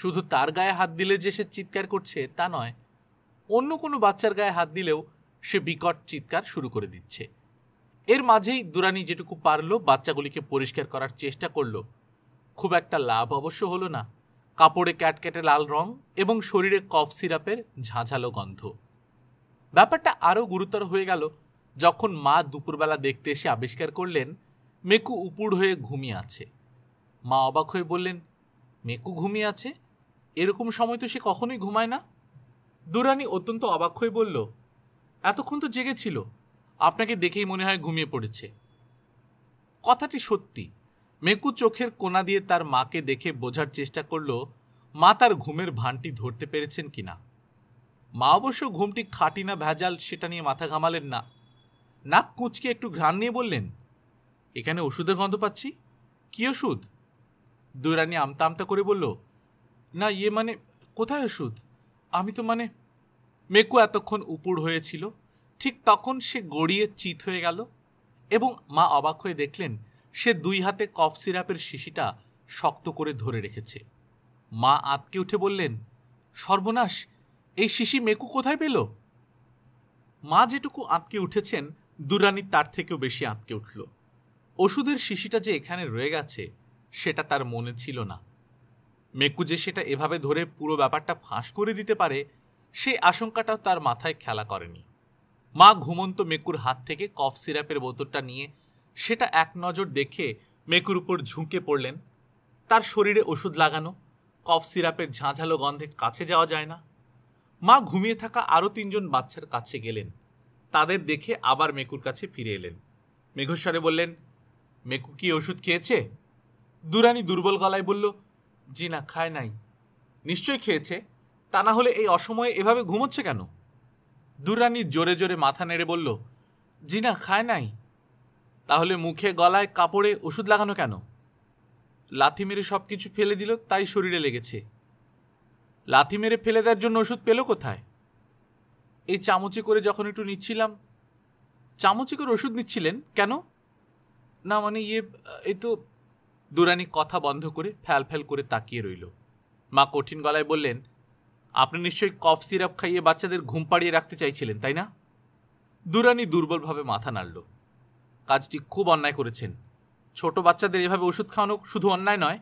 শুধু তার গায়ে হাত দিলে যে সে চিৎকার করছে তা নয় অন্য কোনো বাচ্চার গায়ে হাত দিলেও সে বিকট চিৎকার শুরু করে দিচ্ছে এর মাঝেই দুরানি যেটুকু পারল বাচ্চাগুলিকে পরিষ্কার করার চেষ্টা করল খুব একটা লাভ অবশ্য হলো না কাপড়ে ক্যাটক্যাটে লাল রং এবং শরীরে কফ সিরাপের ঝাঁঝালো গন্ধ ব্যাপারটা আরও গুরুতর হয়ে গেল যখন মা দুপুরবেলা দেখতে এসে আবিষ্কার করলেন মেকু উপুড় হয়ে ঘুমিয়ে আছে মা অবাক হয়ে বললেন মেকু ঘুমিয়ে আছে এরকম সময় তো সে কখনোই ঘুমায় না দুরানি অত্যন্ত অবাক হয়ে বলল এতক্ষণ তো জেগেছিল আপনাকে দেখেই মনে হয় ঘুমিয়ে পড়েছে কথাটি সত্যি মেকু চোখের কোনা দিয়ে তার মাকে দেখে বোঝার চেষ্টা করল মা তার ঘুমের ভানটি ধরতে পেরেছেন কিনা মা অবশ্য ঘুমটি খাটি না ভেজাল সেটা নিয়ে মাথা ঘামালেন না নাক কুচকে একটু ঘ্রাণ নিয়ে বললেন এখানে ওষুধের গন্ধ পাচ্ছি কী ওষুধ দৈরানি আমতা আমতা করে বলল না ইয়ে মানে কোথায় ওষুধ আমি তো মানে মেকু এতক্ষণ উপুড় হয়েছিল ঠিক তখন সে গড়িয়ে চিত হয়ে গেল এবং মা অবাক হয়ে দেখলেন সে দুই হাতে কফ সিরাপের শিশিটা শক্ত করে ধরে রেখেছে মা আঁতকে উঠে বললেন সর্বনাশ এই শিশি মেকু কোথায় পেল মা যেটুকু আঁতকে উঠেছেন দুরানি তার থেকেও বেশি আঁতকে উঠল ওষুধের শিশিটা যে এখানে রয়ে গেছে সেটা তার মনে ছিল না মেকু যে সেটা এভাবে ধরে পুরো ব্যাপারটা ফাঁস করে দিতে পারে সেই আশঙ্কাটাও তার মাথায় খেলা করেনি মা ঘুমন্ত মেকুর হাত থেকে কফ সিরাপের বোতলটা নিয়ে সেটা এক নজর দেখে মেকুর উপর ঝুঁকে পড়লেন তার শরীরে ওষুধ লাগানো কফ সিরাপের ঝাঁঝালো গন্ধে কাছে যাওয়া যায় না মা ঘুমিয়ে থাকা আরও তিনজন বাচ্চার কাছে গেলেন তাদের দেখে আবার মেকুর কাছে ফিরে এলেন মেঘস্বরে বললেন মেকু কি ওষুধ খেয়েছে দুরানি দুর্বল গলায় বলল জি না খায় নাই নিশ্চয়ই খেয়েছে তা না হলে এই অসময়ে এভাবে ঘুমোচ্ছে কেন দুরানি জোরে জোরে মাথা নেড়ে বলল জি না খায় নাই তাহলে মুখে গলায় কাপড়ে ওষুধ লাগানো কেন লাথি মেরে সব কিছু ফেলে দিল তাই শরীরে লেগেছে লাথি মেরে ফেলে দেওয়ার জন্য ওষুধ পেল কোথায় এই চামচে করে যখন একটু নিচ্ছিলাম চামচে করে ওষুধ নিচ্ছিলেন কেন না মানে ইয়ে এই তো দুরানি কথা বন্ধ করে ফ্যাল ফ্যাল করে তাকিয়ে রইল মা কঠিন গলায় বললেন আপনি নিশ্চয়ই কফ সিরাপ খাইয়ে বাচ্চাদের ঘুম পাড়িয়ে রাখতে চাইছিলেন তাই না দুরানি দুর্বলভাবে মাথা নাড়ল কাজটি খুব অন্যায় করেছেন ছোট বাচ্চাদের এভাবে ওষুধ খাওয়ানো শুধু অন্যায় নয়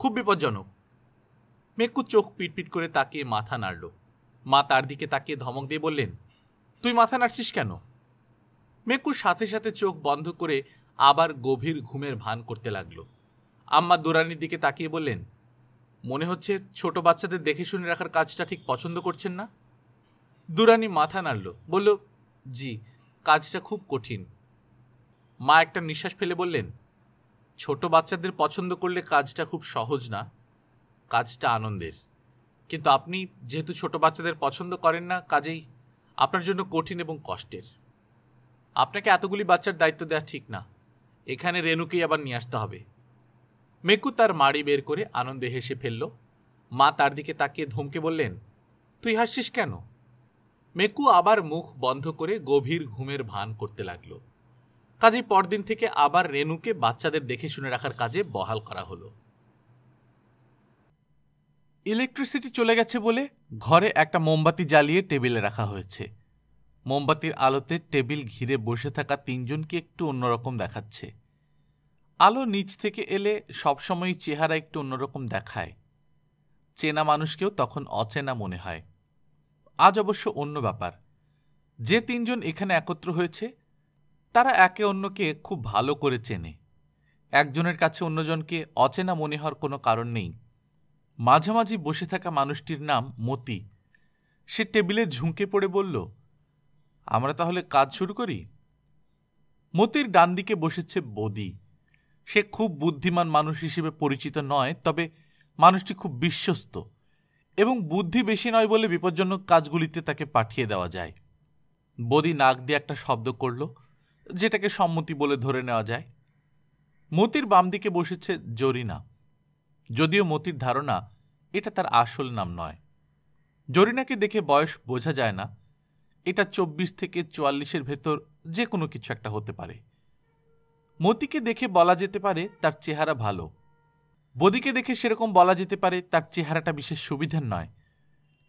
খুব বিপজ্জনক মেকু চোখ পিটপিট করে তাকিয়ে মাথা নাড়ল মা তার দিকে তাকিয়ে ধমক দিয়ে বললেন তুই মাথা নাড়ছিস কেন মেকু সাথে সাথে চোখ বন্ধ করে আবার গভীর ঘুমের ভান করতে লাগলো আম্মা দুরানির দিকে তাকিয়ে বললেন মনে হচ্ছে ছোট বাচ্চাদের দেখে শুনে রাখার কাজটা ঠিক পছন্দ করছেন না দুরানি মাথা নাড়ল বলল জি কাজটা খুব কঠিন মা একটা নিঃশ্বাস ফেলে বললেন ছোট বাচ্চাদের পছন্দ করলে কাজটা খুব সহজ না কাজটা আনন্দের কিন্তু আপনি যেহেতু ছোট বাচ্চাদের পছন্দ করেন না কাজেই আপনার জন্য কঠিন এবং কষ্টের আপনাকে এতগুলি বাচ্চার দায়িত্ব দেওয়া ঠিক না এখানে রেণুকেই আবার নিয়ে আসতে হবে মেকু তার মাড়ি বের করে আনন্দে হেসে ফেলল মা তার দিকে তাকিয়ে ধমকে বললেন তুই হাসছিস কেন মেকু আবার মুখ বন্ধ করে গভীর ঘুমের ভান করতে লাগল কাজেই পরদিন থেকে আবার রেণুকে বাচ্চাদের দেখে শুনে রাখার কাজে বহাল করা হলো ইলেকট্রিসিটি চলে গেছে বলে ঘরে একটা মোমবাতি জ্বালিয়ে টেবিলে রাখা হয়েছে মোমবাতির আলোতে টেবিল ঘিরে বসে থাকা তিনজনকে একটু অন্যরকম দেখাচ্ছে আলো নিচ থেকে এলে সবসময়ই চেহারা একটু অন্যরকম দেখায় চেনা মানুষকেও তখন অচেনা মনে হয় আজ অবশ্য অন্য ব্যাপার যে তিনজন এখানে একত্র হয়েছে তারা একে অন্যকে খুব ভালো করে চেনে একজনের কাছে অন্যজনকে অচেনা মনে হওয়ার কোনো কারণ নেই মাঝামাঝি বসে থাকা মানুষটির নাম মতি সে টেবিলে ঝুঁকে পড়ে বলল আমরা তাহলে কাজ শুরু করি মতির ডান দিকে বসেছে বদি সে খুব বুদ্ধিমান মানুষ হিসেবে পরিচিত নয় তবে মানুষটি খুব বিশ্বস্ত এবং বুদ্ধি বেশি নয় বলে বিপজ্জনক কাজগুলিতে তাকে পাঠিয়ে দেওয়া যায় বদি নাক দিয়ে একটা শব্দ করল যেটাকে সম্মতি বলে ধরে নেওয়া যায় মতির বাম দিকে বসেছে জরিনা যদিও মতির ধারণা এটা তার আসল নাম নয় জরিনাকে দেখে বয়স বোঝা যায় না এটা চব্বিশ থেকে চুয়াল্লিশের ভেতর যে কোনো কিছু একটা হতে পারে মতিকে দেখে বলা যেতে পারে তার চেহারা ভালো বদিকে দেখে সেরকম বলা যেতে পারে তার চেহারাটা বিশেষ সুবিধার নয়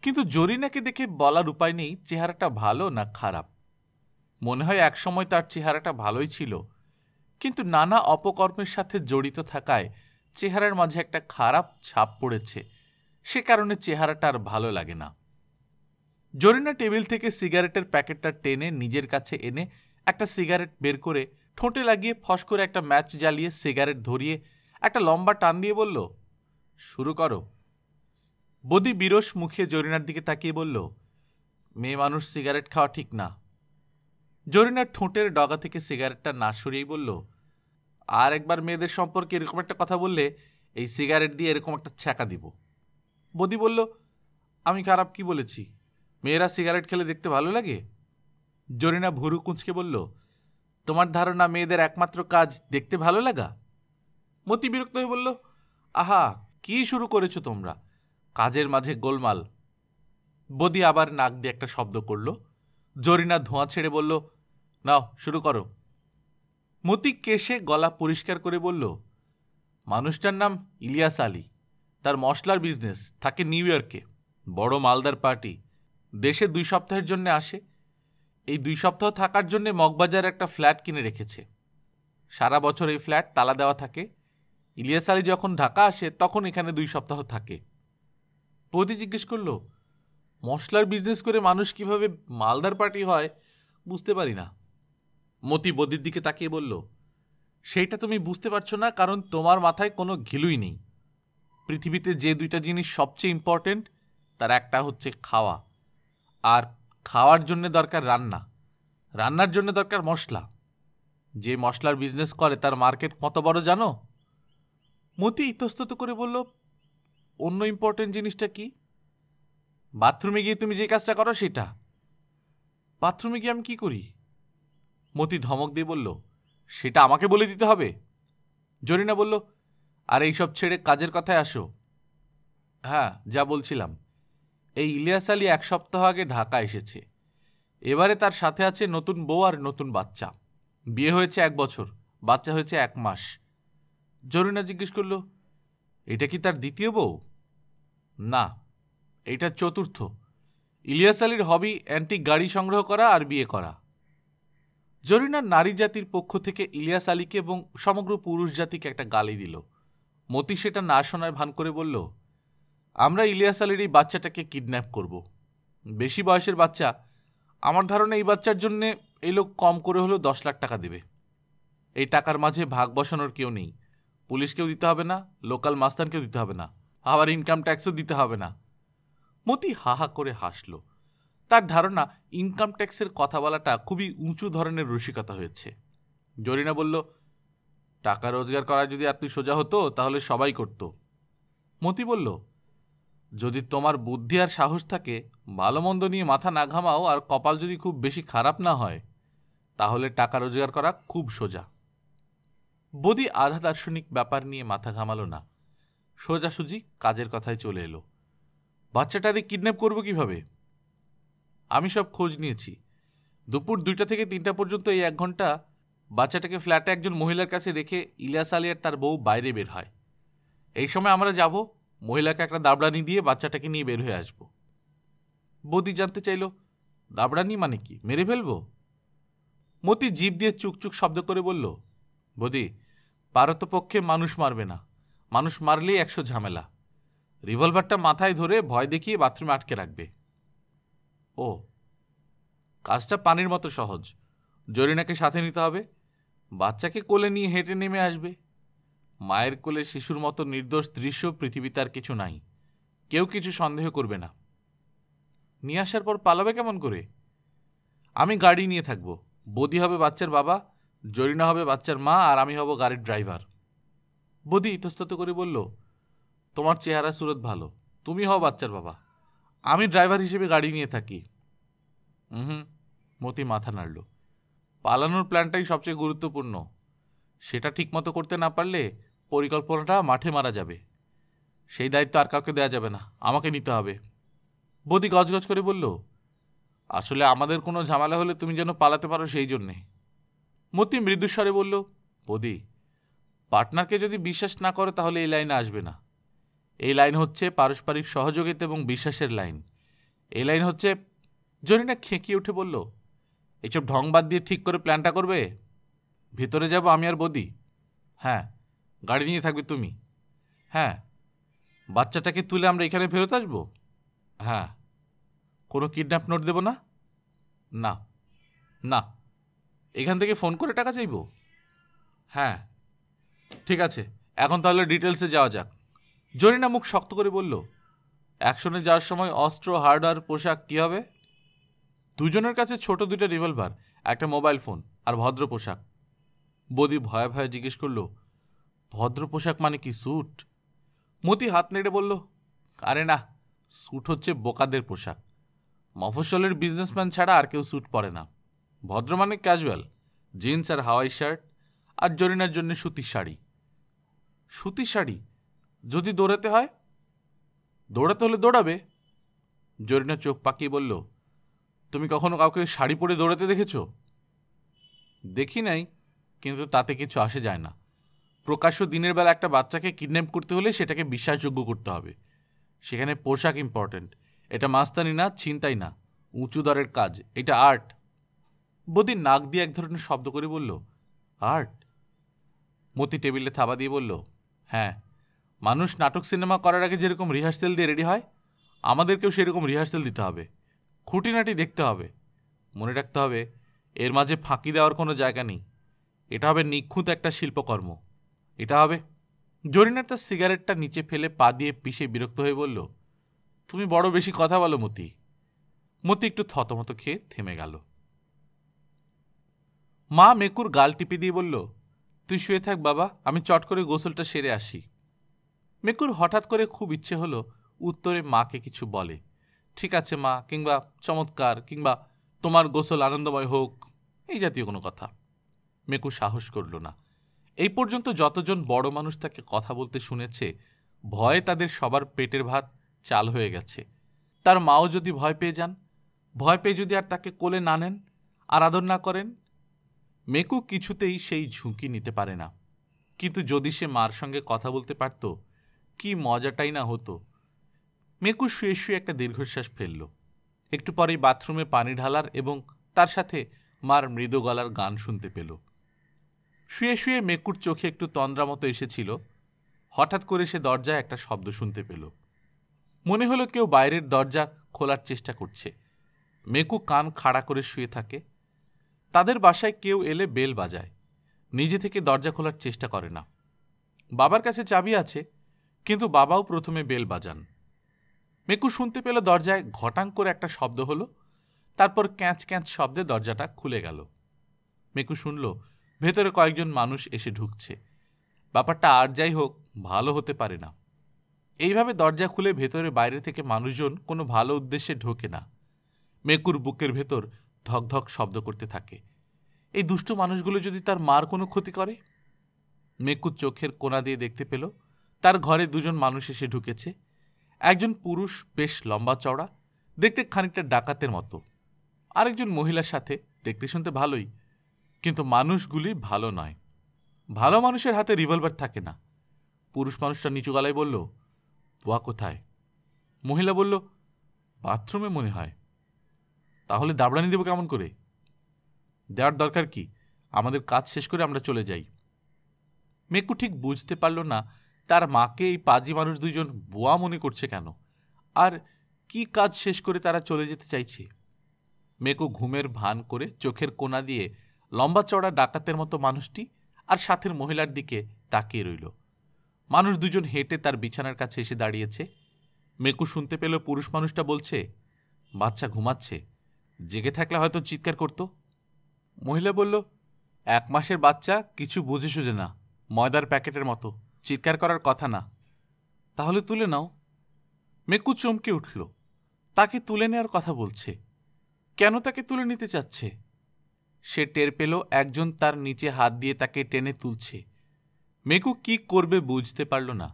কিন্তু জরিনাকে দেখে বলার উপায় নেই চেহারাটা ভালো না খারাপ মনে হয় একসময় তার চেহারাটা ভালোই ছিল কিন্তু নানা অপকর্মের সাথে জড়িত থাকায় চেহারার মাঝে একটা খারাপ ছাপ পড়েছে সে কারণে চেহারাটা আর ভালো লাগে না জরিনা টেবিল থেকে সিগারেটের প্যাকেটটা টেনে নিজের কাছে এনে একটা সিগারেট বের করে ঠোঁটে লাগিয়ে ফস করে একটা ম্যাচ জ্বালিয়ে সিগারেট ধরিয়ে একটা লম্বা টান দিয়ে বলল শুরু করো বদি বিরস মুখে জরিনার দিকে তাকিয়ে বলল মেয়ে মানুষ সিগারেট খাওয়া ঠিক না জরিনার ঠোঁটের ডগা থেকে সিগারেটটা না সরিয়েই বলল আর একবার মেয়েদের সম্পর্কে এরকম একটা কথা বললে এই সিগারেট দিয়ে এরকম একটা ছ্যাঁকা দিব বদি বলল আমি খারাপ কি বলেছি মেয়েরা সিগারেট খেলে দেখতে ভালো লাগে জরিনা ভুরু কুঁচকে বলল তোমার ধারণা মেয়েদের একমাত্র কাজ দেখতে ভালো লাগা মতি বিরক্ত হয়ে বলল আহা কি শুরু করেছো তোমরা কাজের মাঝে গোলমাল বদি আবার নাক দিয়ে একটা শব্দ করল জরিনা ধোঁয়া ছেড়ে বলল নাও শুরু করো মতি কেশে গলা পরিষ্কার করে বলল মানুষটার নাম ইলিয়াস আলী তার মশলার বিজনেস থাকে নিউ ইয়র্কে বড় মালদার পার্টি দেশে দুই সপ্তাহের জন্য আসে এই দুই সপ্তাহ থাকার জন্যে মগবাজার একটা ফ্ল্যাট কিনে রেখেছে সারা বছর এই ফ্ল্যাট তালা দেওয়া থাকে ইলিয়াস আলী যখন ঢাকা আসে তখন এখানে দুই সপ্তাহ থাকে প্রতি জিজ্ঞেস করলো মশলার বিজনেস করে মানুষ কিভাবে মালদার পার্টি হয় বুঝতে পারি না মতি বদির দিকে তাকিয়ে বলল সেইটা তুমি বুঝতে পারছো না কারণ তোমার মাথায় কোনো ঘিলুই নেই পৃথিবীতে যে দুইটা জিনিস সবচেয়ে ইম্পর্টেন্ট তার একটা হচ্ছে খাওয়া আর খাওয়ার জন্য দরকার রান্না রান্নার জন্য দরকার মশলা যে মশলার বিজনেস করে তার মার্কেট কত বড় জানো মতি ইতস্তত করে বলল অন্য ইম্পর্টেন্ট জিনিসটা কি বাথরুমে গিয়ে তুমি যে কাজটা করো সেটা বাথরুমে গিয়ে আমি কী করি মতি ধমক দিয়ে বলল সেটা আমাকে বলে দিতে হবে জরিনা বলল আর এইসব ছেড়ে কাজের কথায় আসো হ্যাঁ যা বলছিলাম এই ইলিয়াস আলী এক সপ্তাহ আগে ঢাকা এসেছে এবারে তার সাথে আছে নতুন বউ আর নতুন বাচ্চা বিয়ে হয়েছে এক বছর বাচ্চা হয়েছে এক মাস জরিনা জিজ্ঞেস করল এটা কি তার দ্বিতীয় বউ না এটা চতুর্থ ইলিয়াস আলীর হবি অ্যান্টিক গাড়ি সংগ্রহ করা আর বিয়ে করা জরিনা নারী জাতির পক্ষ থেকে ইলিয়াস আলীকে এবং সমগ্র পুরুষ জাতিকে একটা গালি দিল মতি সেটা না শোনায় ভান করে বলল আমরা ইলিয়াস আলীর এই বাচ্চাটাকে কিডন্যাপ করব। বেশি বয়সের বাচ্চা আমার ধারণা এই বাচ্চার জন্যে এই লোক কম করে হলেও দশ লাখ টাকা দেবে এই টাকার মাঝে ভাগ বসানোর কেউ নেই পুলিশকেও দিতে হবে না লোকাল মাস্তানকেও দিতে হবে না আবার ইনকাম ট্যাক্সও দিতে হবে না মতি হাহা করে হাসলো তার ধারণা ইনকাম ট্যাক্সের কথা বলাটা খুবই উঁচু ধরনের রসিকতা হয়েছে জরিনা বলল টাকা রোজগার করা যদি আপনি সোজা হতো তাহলে সবাই করত মতি বলল যদি তোমার বুদ্ধি আর সাহস থাকে ভালো মন্দ নিয়ে মাথা না ঘামাও আর কপাল যদি খুব বেশি খারাপ না হয় তাহলে টাকা রোজগার করা খুব সোজা বদি আধা দার্শনিক ব্যাপার নিয়ে মাথা ঘামালো না সোজাসুজি কাজের কথায় চলে এলো বাচ্চাটারে কিডন্যাপ করবো কিভাবে আমি সব খোঁজ নিয়েছি দুপুর দুইটা থেকে তিনটা পর্যন্ত এই এক ঘন্টা বাচ্চাটাকে ফ্ল্যাটে একজন মহিলার কাছে রেখে ইলিয়াস আলী আর তার বউ বাইরে বের হয় এই সময় আমরা যাব মহিলাকে একটা দাবড়ানি দিয়ে বাচ্চাটাকে নিয়ে বের হয়ে আসব বৌদি জানতে চাইল দাবড়ানি মানে কি মেরে ফেলবো মতি জীব দিয়ে চুকচুক শব্দ করে বলল বৌদি পারতপক্ষে মানুষ মারবে না মানুষ মারলেই একশো ঝামেলা রিভলভারটা মাথায় ধরে ভয় দেখিয়ে বাথরুমে আটকে রাখবে ও কাজটা পানির মতো সহজ জরিনাকে সাথে নিতে হবে বাচ্চাকে কোলে নিয়ে হেঁটে নেমে আসবে মায়ের কোলে শিশুর মতো নির্দোষ দৃশ্য পৃথিবীতে আর কিছু নাই কেউ কিছু সন্দেহ করবে না নিয়ে আসার পর পালাবে কেমন করে আমি গাড়ি নিয়ে থাকবো বদি হবে বাচ্চার বাবা জরিনা হবে বাচ্চার মা আর আমি হব গাড়ির ড্রাইভার বদি ইতস্তত করে বলল তোমার চেহারা সুরত ভালো তুমি হও বাচ্চার বাবা আমি ড্রাইভার হিসেবে গাড়ি নিয়ে থাকি হুম মতি মাথা নাড়ল পালানোর প্ল্যানটাই সবচেয়ে গুরুত্বপূর্ণ সেটা ঠিকমতো করতে না পারলে পরিকল্পনাটা মাঠে মারা যাবে সেই দায়িত্ব আর কাউকে দেওয়া যাবে না আমাকে নিতে হবে বদি গজগজ করে বলল আসলে আমাদের কোনো ঝামেলা হলে তুমি যেন পালাতে পারো সেই জন্যে মতি মৃদুস্বরে বলল বদি পার্টনারকে যদি বিশ্বাস না করে তাহলে এই লাইনে আসবে না এই লাইন হচ্ছে পারস্পরিক সহযোগিতা এবং বিশ্বাসের লাইন এই লাইন হচ্ছে জরিনা খেঁকিয়ে উঠে বলল এইসব ঢংবাদ দিয়ে ঠিক করে প্ল্যানটা করবে ভিতরে যাব আমি আর বদি হ্যাঁ গাড়ি নিয়ে থাকবে তুমি হ্যাঁ বাচ্চাটাকে তুলে আমরা এখানে ফেরত আসব হ্যাঁ কোনো কিডন্যাপ নোট দেব না না না এখান থেকে ফোন করে টাকা চাইব হ্যাঁ ঠিক আছে এখন তাহলে ডিটেলসে যাওয়া যাক জরিনা মুখ শক্ত করে বলল অ্যাকশনে যাওয়ার সময় অস্ত্র হার্ডওয়ার পোশাক কী হবে দুজনের কাছে ছোট দুইটা রিভলভার একটা মোবাইল ফোন আর ভদ্র পোশাক বদি ভয়ে ভয়ে জিজ্ঞেস করলো ভদ্র পোশাক মানে কি স্যুট মতি হাত নেড়ে বলল আরে না স্যুট হচ্ছে বোকাদের পোশাক মফসলের বিজনেসম্যান ছাড়া আর কেউ স্যুট পরে না ভদ্র মানে ক্যাজুয়াল জিন্স আর হাওয়াই শার্ট আর জরিনার জন্য সুতির শাড়ি সুতির শাড়ি যদি দৌড়াতে হয় দৌড়াতে হলে দৌড়াবে জরিনা চোখ পাকিয়ে বলল তুমি কখনো কাউকে শাড়ি পরে দৌড়াতে দেখেছ দেখি নাই কিন্তু তাতে কিছু আসে যায় না প্রকাশ্য দিনের বেলা একটা বাচ্চাকে কিডন্যাপ করতে হলে সেটাকে বিশ্বাসযোগ্য করতে হবে সেখানে পোশাক ইম্পর্ট্যান্ট এটা মাস্তানি না ছিনতাই না উঁচু দরের কাজ এটা আর্ট বদি নাক দিয়ে এক ধরনের শব্দ করে বলল আর্ট মতি টেবিলে থাবা দিয়ে বলল হ্যাঁ মানুষ নাটক সিনেমা করার আগে যেরকম রিহার্সেল দিয়ে রেডি হয় আমাদেরকেও সেরকম রিহার্সেল দিতে হবে খুঁটিনাটি দেখতে হবে মনে রাখতে হবে এর মাঝে ফাঁকি দেওয়ার কোনো জায়গা নেই এটা হবে নিখুঁত একটা শিল্পকর্ম এটা হবে জরিনার তার সিগারেটটা নিচে ফেলে পা দিয়ে পিষে বিরক্ত হয়ে বলল তুমি বড় বেশি কথা বলো মতি মতি একটু থতমত খেয়ে থেমে গেল মা মেকুর গাল টিপে দিয়ে বলল তুই শুয়ে থাক বাবা আমি চট করে গোসলটা সেরে আসি মেকুর হঠাৎ করে খুব ইচ্ছে হলো উত্তরে মাকে কিছু বলে ঠিক আছে মা কিংবা চমৎকার কিংবা তোমার গোসল আনন্দময় হোক এই জাতীয় কোনো কথা মেকু সাহস করল না এই পর্যন্ত যতজন বড় মানুষ তাকে কথা বলতে শুনেছে ভয়ে তাদের সবার পেটের ভাত চাল হয়ে গেছে তার মাও যদি ভয় পেয়ে যান ভয় পেয়ে যদি আর তাকে কোলে না নেন আর আদর না করেন মেকু কিছুতেই সেই ঝুঁকি নিতে পারে না কিন্তু যদি সে মার সঙ্গে কথা বলতে পারত কি মজাটাই না হতো মেকু শুয়ে শুয়ে একটা দীর্ঘশ্বাস ফেলল একটু পরেই বাথরুমে পানি ঢালার এবং তার সাথে মার মৃদু গলার গান শুনতে পেল শুয়ে শুয়ে মেকুর চোখে একটু তন্দ্রা মতো এসেছিল হঠাৎ করে সে দরজায় একটা শব্দ শুনতে পেল মনে হলো কেউ বাইরের দরজা খোলার চেষ্টা করছে মেকু কান খাড়া করে শুয়ে থাকে তাদের বাসায় কেউ এলে বেল বাজায় নিজে থেকে দরজা খোলার চেষ্টা করে না বাবার কাছে চাবি আছে কিন্তু বাবাও প্রথমে বেল বাজান মেকু শুনতে পেল দরজায় ঘটাং করে একটা শব্দ হলো তারপর ক্যাঁচ ক্যাঁচ শব্দে দরজাটা খুলে গেল মেকু শুনল ভেতরে কয়েকজন মানুষ এসে ঢুকছে ব্যাপারটা আর যাই হোক ভালো হতে পারে না এইভাবে দরজা খুলে ভেতরে বাইরে থেকে মানুষজন কোনো ভালো উদ্দেশ্যে ঢোকে না মেকুর বুকের ভেতর ধকধক শব্দ করতে থাকে এই দুষ্ট মানুষগুলো যদি তার মার কোনো ক্ষতি করে মেকুর চোখের কোনা দিয়ে দেখতে পেল তার ঘরে দুজন মানুষ এসে ঢুকেছে একজন পুরুষ বেশ লম্বা চওড়া দেখতে খানিকটা ডাকাতের মতো আরেকজন মহিলার সাথে দেখতে শুনতে ভালোই কিন্তু মানুষগুলি ভালো নয় ভালো মানুষের হাতে রিভলভার থাকে না পুরুষ মানুষটা নিচু গলায় বলল বুয়া কোথায় মহিলা বলল বাথরুমে মনে হয় তাহলে দাবড়ানি দেবো কেমন করে দেওয়ার দরকার কি আমাদের কাজ শেষ করে আমরা চলে যাই মেকু ঠিক বুঝতে পারল না তার মাকে এই পাজি মানুষ দুজন বোয়া মনে করছে কেন আর কি কাজ শেষ করে তারা চলে যেতে চাইছে মেকো ঘুমের ভান করে চোখের কোনা দিয়ে লম্বা চড়া ডাকাতের মতো মানুষটি আর সাথের মহিলার দিকে তাকিয়ে রইল মানুষ দুজন হেঁটে তার বিছানার কাছে এসে দাঁড়িয়েছে মেকু শুনতে পেল পুরুষ মানুষটা বলছে বাচ্চা ঘুমাচ্ছে জেগে থাকলে হয়তো চিৎকার করত মহিলা বলল এক মাসের বাচ্চা কিছু বুঝে সুঝে না ময়দার প্যাকেটের মতো চিৎকার করার কথা না তাহলে তুলে নাও মেকু চমকে উঠল তাকে তুলে নেওয়ার কথা বলছে কেন তাকে তুলে নিতে চাচ্ছে সে টের পেল একজন তার নিচে হাত দিয়ে তাকে টেনে তুলছে মেকু কি করবে বুঝতে পারল না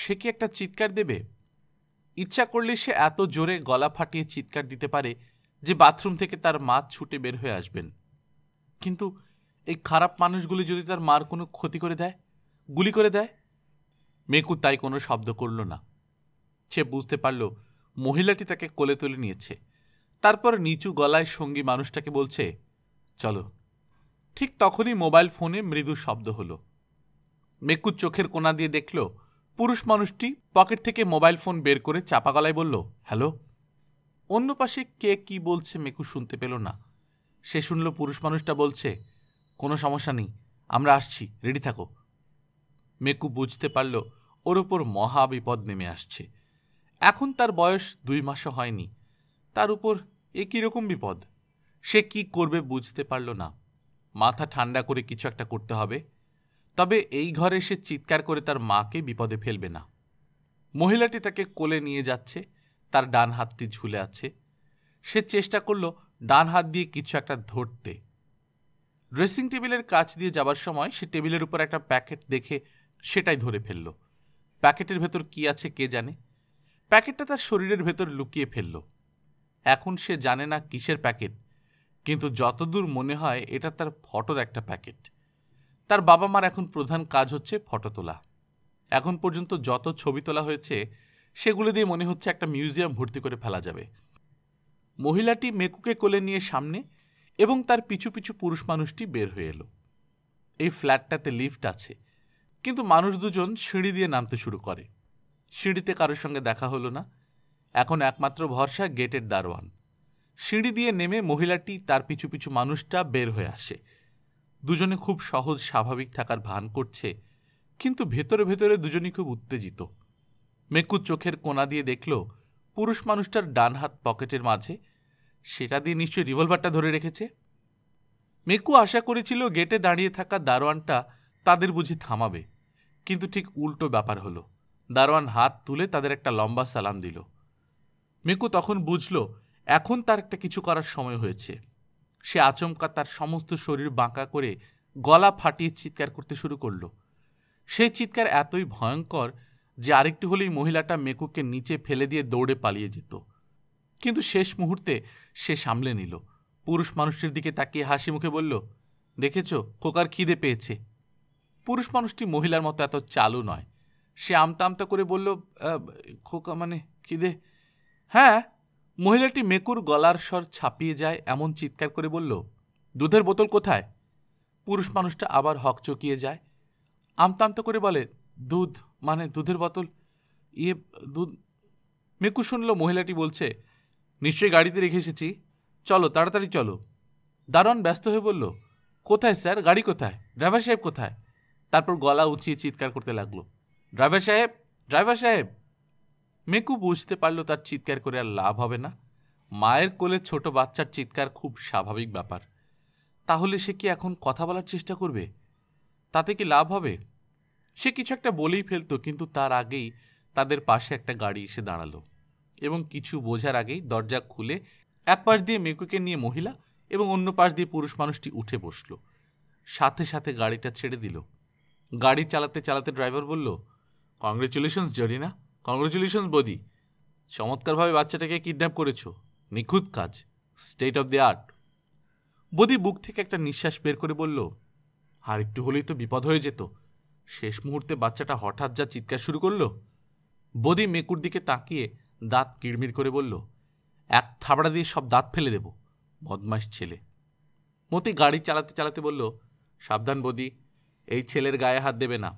সে কি একটা চিৎকার দেবে ইচ্ছা করলে সে এত জোরে গলা ফাটিয়ে চিৎকার দিতে পারে যে বাথরুম থেকে তার মা ছুটে বের হয়ে আসবেন কিন্তু এই খারাপ মানুষগুলি যদি তার মার কোনো ক্ষতি করে দেয় গুলি করে দেয় মেকু তাই কোনো শব্দ করল না সে বুঝতে পারল মহিলাটি তাকে কোলে তুলে নিয়েছে তারপর নিচু গলায় সঙ্গী মানুষটাকে বলছে চলো ঠিক তখনই মোবাইল ফোনে মৃদু শব্দ হলো মেকুর চোখের কোনা দিয়ে দেখল পুরুষ মানুষটি পকেট থেকে মোবাইল ফোন বের করে চাপা গলায় বলল হ্যালো অন্য পাশে কে কি বলছে মেকু শুনতে পেল না সে শুনল পুরুষ মানুষটা বলছে কোনো সমস্যা নেই আমরা আসছি রেডি থাকো মেকু বুঝতে পারল ওর ওপর মহা বিপদ নেমে আসছে এখন তার বয়স দুই মাসও হয়নি তার উপর এ কীরকম বিপদ সে কি করবে বুঝতে পারল না মাথা ঠান্ডা করে কিছু একটা করতে হবে তবে এই ঘরে সে চিৎকার করে তার মাকে বিপদে ফেলবে না মহিলাটি তাকে কোলে নিয়ে যাচ্ছে তার ডান হাতটি ঝুলে আছে সে চেষ্টা করল ডান হাত দিয়ে কিছু একটা ধরতে ড্রেসিং টেবিলের কাছ দিয়ে যাবার সময় সে টেবিলের উপর একটা প্যাকেট দেখে সেটাই ধরে ফেলল প্যাকেটের ভেতর কি আছে কে জানে প্যাকেটটা তার শরীরের ভেতর লুকিয়ে ফেলল এখন সে জানে না কিসের প্যাকেট কিন্তু যতদূর মনে হয় এটা তার ফটোর একটা প্যাকেট তার বাবা মার এখন প্রধান কাজ হচ্ছে ফটো তোলা এখন পর্যন্ত যত ছবি তোলা হয়েছে সেগুলো দিয়ে মনে হচ্ছে একটা মিউজিয়াম ভর্তি করে ফেলা যাবে মহিলাটি মেকুকে কোলে নিয়ে সামনে এবং তার পিছু পিছু পুরুষ মানুষটি বের হয়ে এলো এই ফ্ল্যাটটাতে লিফট আছে কিন্তু মানুষ দুজন সিঁড়ি দিয়ে নামতে শুরু করে সিঁড়িতে কারোর সঙ্গে দেখা হলো না এখন একমাত্র ভরসা গেটের দারোয়ান সিঁড়ি দিয়ে নেমে মহিলাটি তার পিছু পিছু মানুষটা বের হয়ে আসে দুজনে খুব সহজ স্বাভাবিক থাকার ভান করছে কিন্তু ভেতরে ভেতরে দুজনই খুব উত্তেজিত মেকু চোখের কোনা দিয়ে দেখল পুরুষ মানুষটার ডান হাত পকেটের মাঝে সেটা দিয়ে নিশ্চয়ই রিভলভারটা ধরে রেখেছে মেকু আশা করেছিল গেটে দাঁড়িয়ে থাকা দারোয়ানটা তাদের বুঝি থামাবে কিন্তু ঠিক উল্টো ব্যাপার হলো দারোয়ান হাত তুলে তাদের একটা লম্বা সালাম দিল মিকু তখন বুঝল এখন তার একটা কিছু করার সময় হয়েছে সে আচমকা তার সমস্ত শরীর বাঁকা করে গলা ফাটিয়ে চিৎকার করতে শুরু করলো সেই চিৎকার এতই ভয়ঙ্কর যে আরেকটু হলেই মহিলাটা মেকুকে নিচে ফেলে দিয়ে দৌড়ে পালিয়ে যেত কিন্তু শেষ মুহূর্তে সে সামলে নিল পুরুষ মানুষটির দিকে তাকিয়ে হাসি মুখে বলল দেখেছ খোকার খিদে পেয়েছে পুরুষ মানুষটি মহিলার মতো এত চালু নয় সে আমতা আমতা করে বলল খোকা মানে খিদে হ্যাঁ মহিলাটি মেকুর গলার স্বর ছাপিয়ে যায় এমন চিৎকার করে বলল দুধের বোতল কোথায় পুরুষ মানুষটা আবার হক চকিয়ে যায় আমতামতো করে বলে দুধ মানে দুধের বোতল ইয়ে দুধ মেকু শুনল মহিলাটি বলছে নিশ্চয়ই গাড়িতে রেখে এসেছি চলো তাড়াতাড়ি চলো দারণ ব্যস্ত হয়ে বলল কোথায় স্যার গাড়ি কোথায় ড্রাইভার সাহেব কোথায় তারপর গলা চিৎকার করতে লাগলো ড্রাইভার সাহেব ড্রাইভার সাহেব মেকু বুঝতে পারলো তার চিৎকার করে আর লাভ হবে না মায়ের কোলে ছোট বাচ্চার চিৎকার খুব স্বাভাবিক ব্যাপার তাহলে সে কি এখন কথা বলার চেষ্টা করবে তাতে কি লাভ হবে সে কিছু একটা বলেই ফেলতো কিন্তু তার আগেই তাদের পাশে একটা গাড়ি এসে দাঁড়ালো এবং কিছু বোঝার আগেই দরজা খুলে এক পাশ দিয়ে মেকুকে নিয়ে মহিলা এবং অন্য পাশ দিয়ে পুরুষ মানুষটি উঠে বসল সাথে সাথে গাড়িটা ছেড়ে দিল গাড়ি চালাতে চালাতে ড্রাইভার বলল কংগ্রেচুলেশনস জরিনা কংগ্রেচুলেশনস বদি চমৎকারভাবে বাচ্চাটাকে কিডন্যাপ করেছ নিখুঁত কাজ স্টেট অফ দি আর্ট বদি বুক থেকে একটা নিঃশ্বাস বের করে বলল আর একটু হলেই তো বিপদ হয়ে যেত শেষ মুহূর্তে বাচ্চাটা হঠাৎ যা চিৎকার শুরু করলো বদি মেকুর দিকে তাকিয়ে দাঁত কিড়মির করে বলল এক থাবড়া দিয়ে সব দাঁত ফেলে দেব বদমাস ছেলে মতি গাড়ি চালাতে চালাতে বলল সাবধান বদি এই ছেলের গায়ে হাত দেবে না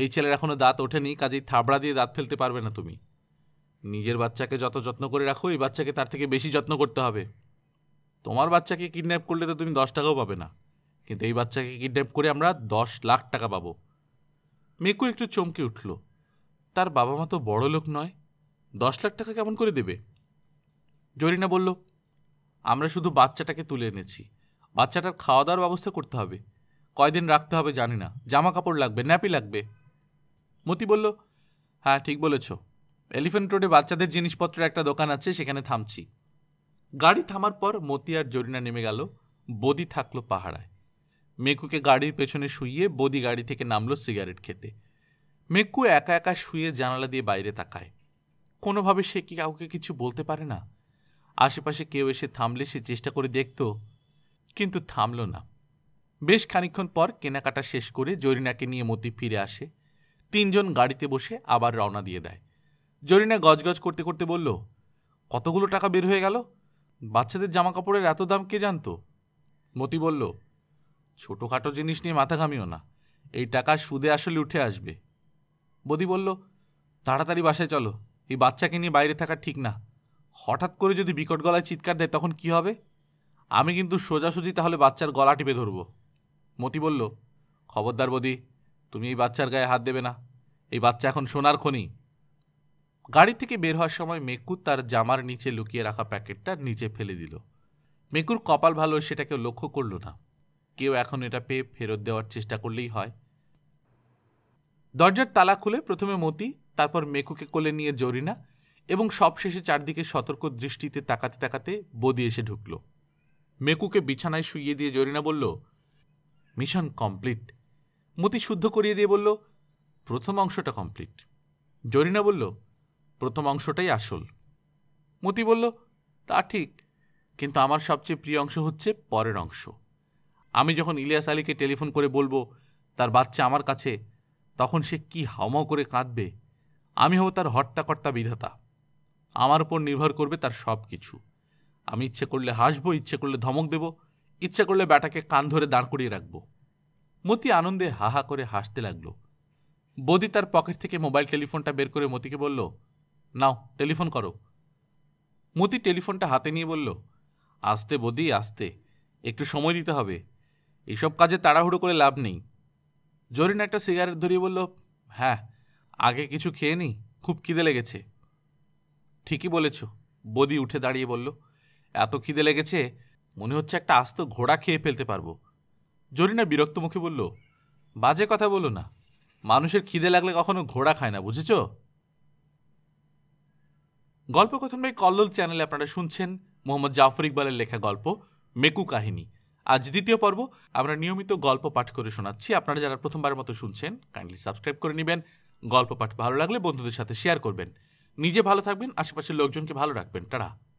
এই ছেলের এখনও দাঁত ওঠেনি কাজেই থাবড়া দিয়ে দাঁত ফেলতে পারবে না তুমি নিজের বাচ্চাকে যত যত্ন করে রাখো এই বাচ্চাকে তার থেকে বেশি যত্ন করতে হবে তোমার বাচ্চাকে কিডন্যাপ করলে তো তুমি দশ টাকাও পাবে না কিন্তু এই বাচ্চাকে কিডন্যাপ করে আমরা দশ লাখ টাকা পাবো মেকু একটু চমকে উঠল তার বাবা মা তো বড় লোক নয় দশ লাখ টাকা কেমন করে দেবে জরিনা বলল আমরা শুধু বাচ্চাটাকে তুলে এনেছি বাচ্চাটার খাওয়া দাওয়ার ব্যবস্থা করতে হবে কয়দিন রাখতে হবে জানি না জামা কাপড় লাগবে ন্যাপি লাগবে মতি বলল হ্যাঁ ঠিক বলেছ এলিফেন্ট রোডে বাচ্চাদের জিনিসপত্রের একটা দোকান আছে সেখানে থামছি গাড়ি থামার পর মতি আর জরিনা নেমে গেল বদি থাকলো পাহাড়ায় মেকুকে গাড়ির পেছনে শুইয়ে বদি গাড়ি থেকে নামলো সিগারেট খেতে মেকু একা একা শুয়ে জানালা দিয়ে বাইরে তাকায় কোনোভাবে সে কি কাউকে কিছু বলতে পারে না আশেপাশে কেউ এসে থামলে সে চেষ্টা করে দেখত কিন্তু থামল না বেশ খানিক্ষণ পর কেনাকাটা শেষ করে জরিনাকে নিয়ে মতি ফিরে আসে তিনজন গাড়িতে বসে আবার রওনা দিয়ে দেয় জরিনা গজগজ করতে করতে বলল কতগুলো টাকা বের হয়ে গেল বাচ্চাদের জামা কাপড়ের এত দাম কে জানতো মতি বলল ছোটোখাটো জিনিস নিয়ে মাথা ঘামিও না এই টাকা সুদে আসলে উঠে আসবে বদি বলল তাড়াতাড়ি বাসায় চলো এই বাচ্চাকে নিয়ে বাইরে থাকা ঠিক না হঠাৎ করে যদি বিকট গলায় চিৎকার দেয় তখন কি হবে আমি কিন্তু সোজাসুজি তাহলে বাচ্চার গলা টিপে ধরবো মতি বলল খবরদার বদি তুমি এই বাচ্চার গায়ে হাত দেবে না এই বাচ্চা এখন সোনার খনি গাড়ি থেকে বের হওয়ার সময় মেকুর তার জামার নিচে লুকিয়ে রাখা প্যাকেটটা নিচে ফেলে দিল মেকুর কপাল ভালো সেটা কেউ লক্ষ্য করল না কেউ এখন এটা পেয়ে ফেরত দেওয়ার চেষ্টা করলেই হয় দরজার তালা খুলে প্রথমে মতি তারপর মেকুকে কোলে নিয়ে জরিনা এবং সবশেষে চারদিকে সতর্ক দৃষ্টিতে তাকাতে তাকাতে বদি এসে ঢুকল মেকুকে বিছানায় শুইয়ে দিয়ে জরিনা বলল মিশন কমপ্লিট মতি শুদ্ধ করিয়ে দিয়ে বলল প্রথম অংশটা কমপ্লিট জরিনা বলল প্রথম অংশটাই আসল মতি বলল তা ঠিক কিন্তু আমার সবচেয়ে প্রিয় অংশ হচ্ছে পরের অংশ আমি যখন ইলিয়াস আলীকে টেলিফোন করে বলবো তার বাচ্চা আমার কাছে তখন সে কি হাওমাও করে কাঁদবে আমি হব তার হট্টাকট্টা বিধাতা আমার উপর নির্ভর করবে তার সব কিছু আমি ইচ্ছে করলে হাসবো ইচ্ছে করলে ধমক দেব ইচ্ছা করলে ব্যাটাকে কান ধরে দাঁড় করিয়ে রাখব মতি আনন্দে হাহা করে হাসতে লাগল বদি তার পকেট থেকে মোবাইল টেলিফোনটা বের করে মতিকে বলল নাও টেলিফোন করো মতি টেলিফোনটা হাতে নিয়ে বলল আসতে বদি আসতে একটু সময় দিতে হবে এসব কাজে তাড়াহুড়ো করে লাভ নেই জরিন একটা সিগারেট ধরিয়ে বলল হ্যাঁ আগে কিছু খেয়ে নি খুব খিদে লেগেছে ঠিকই বলেছ বদি উঠে দাঁড়িয়ে বলল এত খিদে লেগেছে মনে হচ্ছে একটা আস্ত ঘোড়া খেয়ে ফেলতে পারবো জরিনা বিরক্ত মুখে বলল বাজে কথা বলো না মানুষের খিদে লাগলে কখনো ঘোড়া খায় না বুঝেছ গল্প কথন ভাই কল্লোল চ্যানেলে আপনারা শুনছেন মোহাম্মদ জাফর ইকবালের লেখা গল্প মেকু কাহিনী আজ দ্বিতীয় পর্ব আমরা নিয়মিত গল্প পাঠ করে শোনাচ্ছি আপনারা যারা প্রথমবার মতো শুনছেন কাইন্ডলি সাবস্ক্রাইব করে নেবেন গল্প পাঠ ভালো লাগলে বন্ধুদের সাথে শেয়ার করবেন নিজে ভালো থাকবেন আশেপাশের লোকজনকে ভালো রাখবেন তারা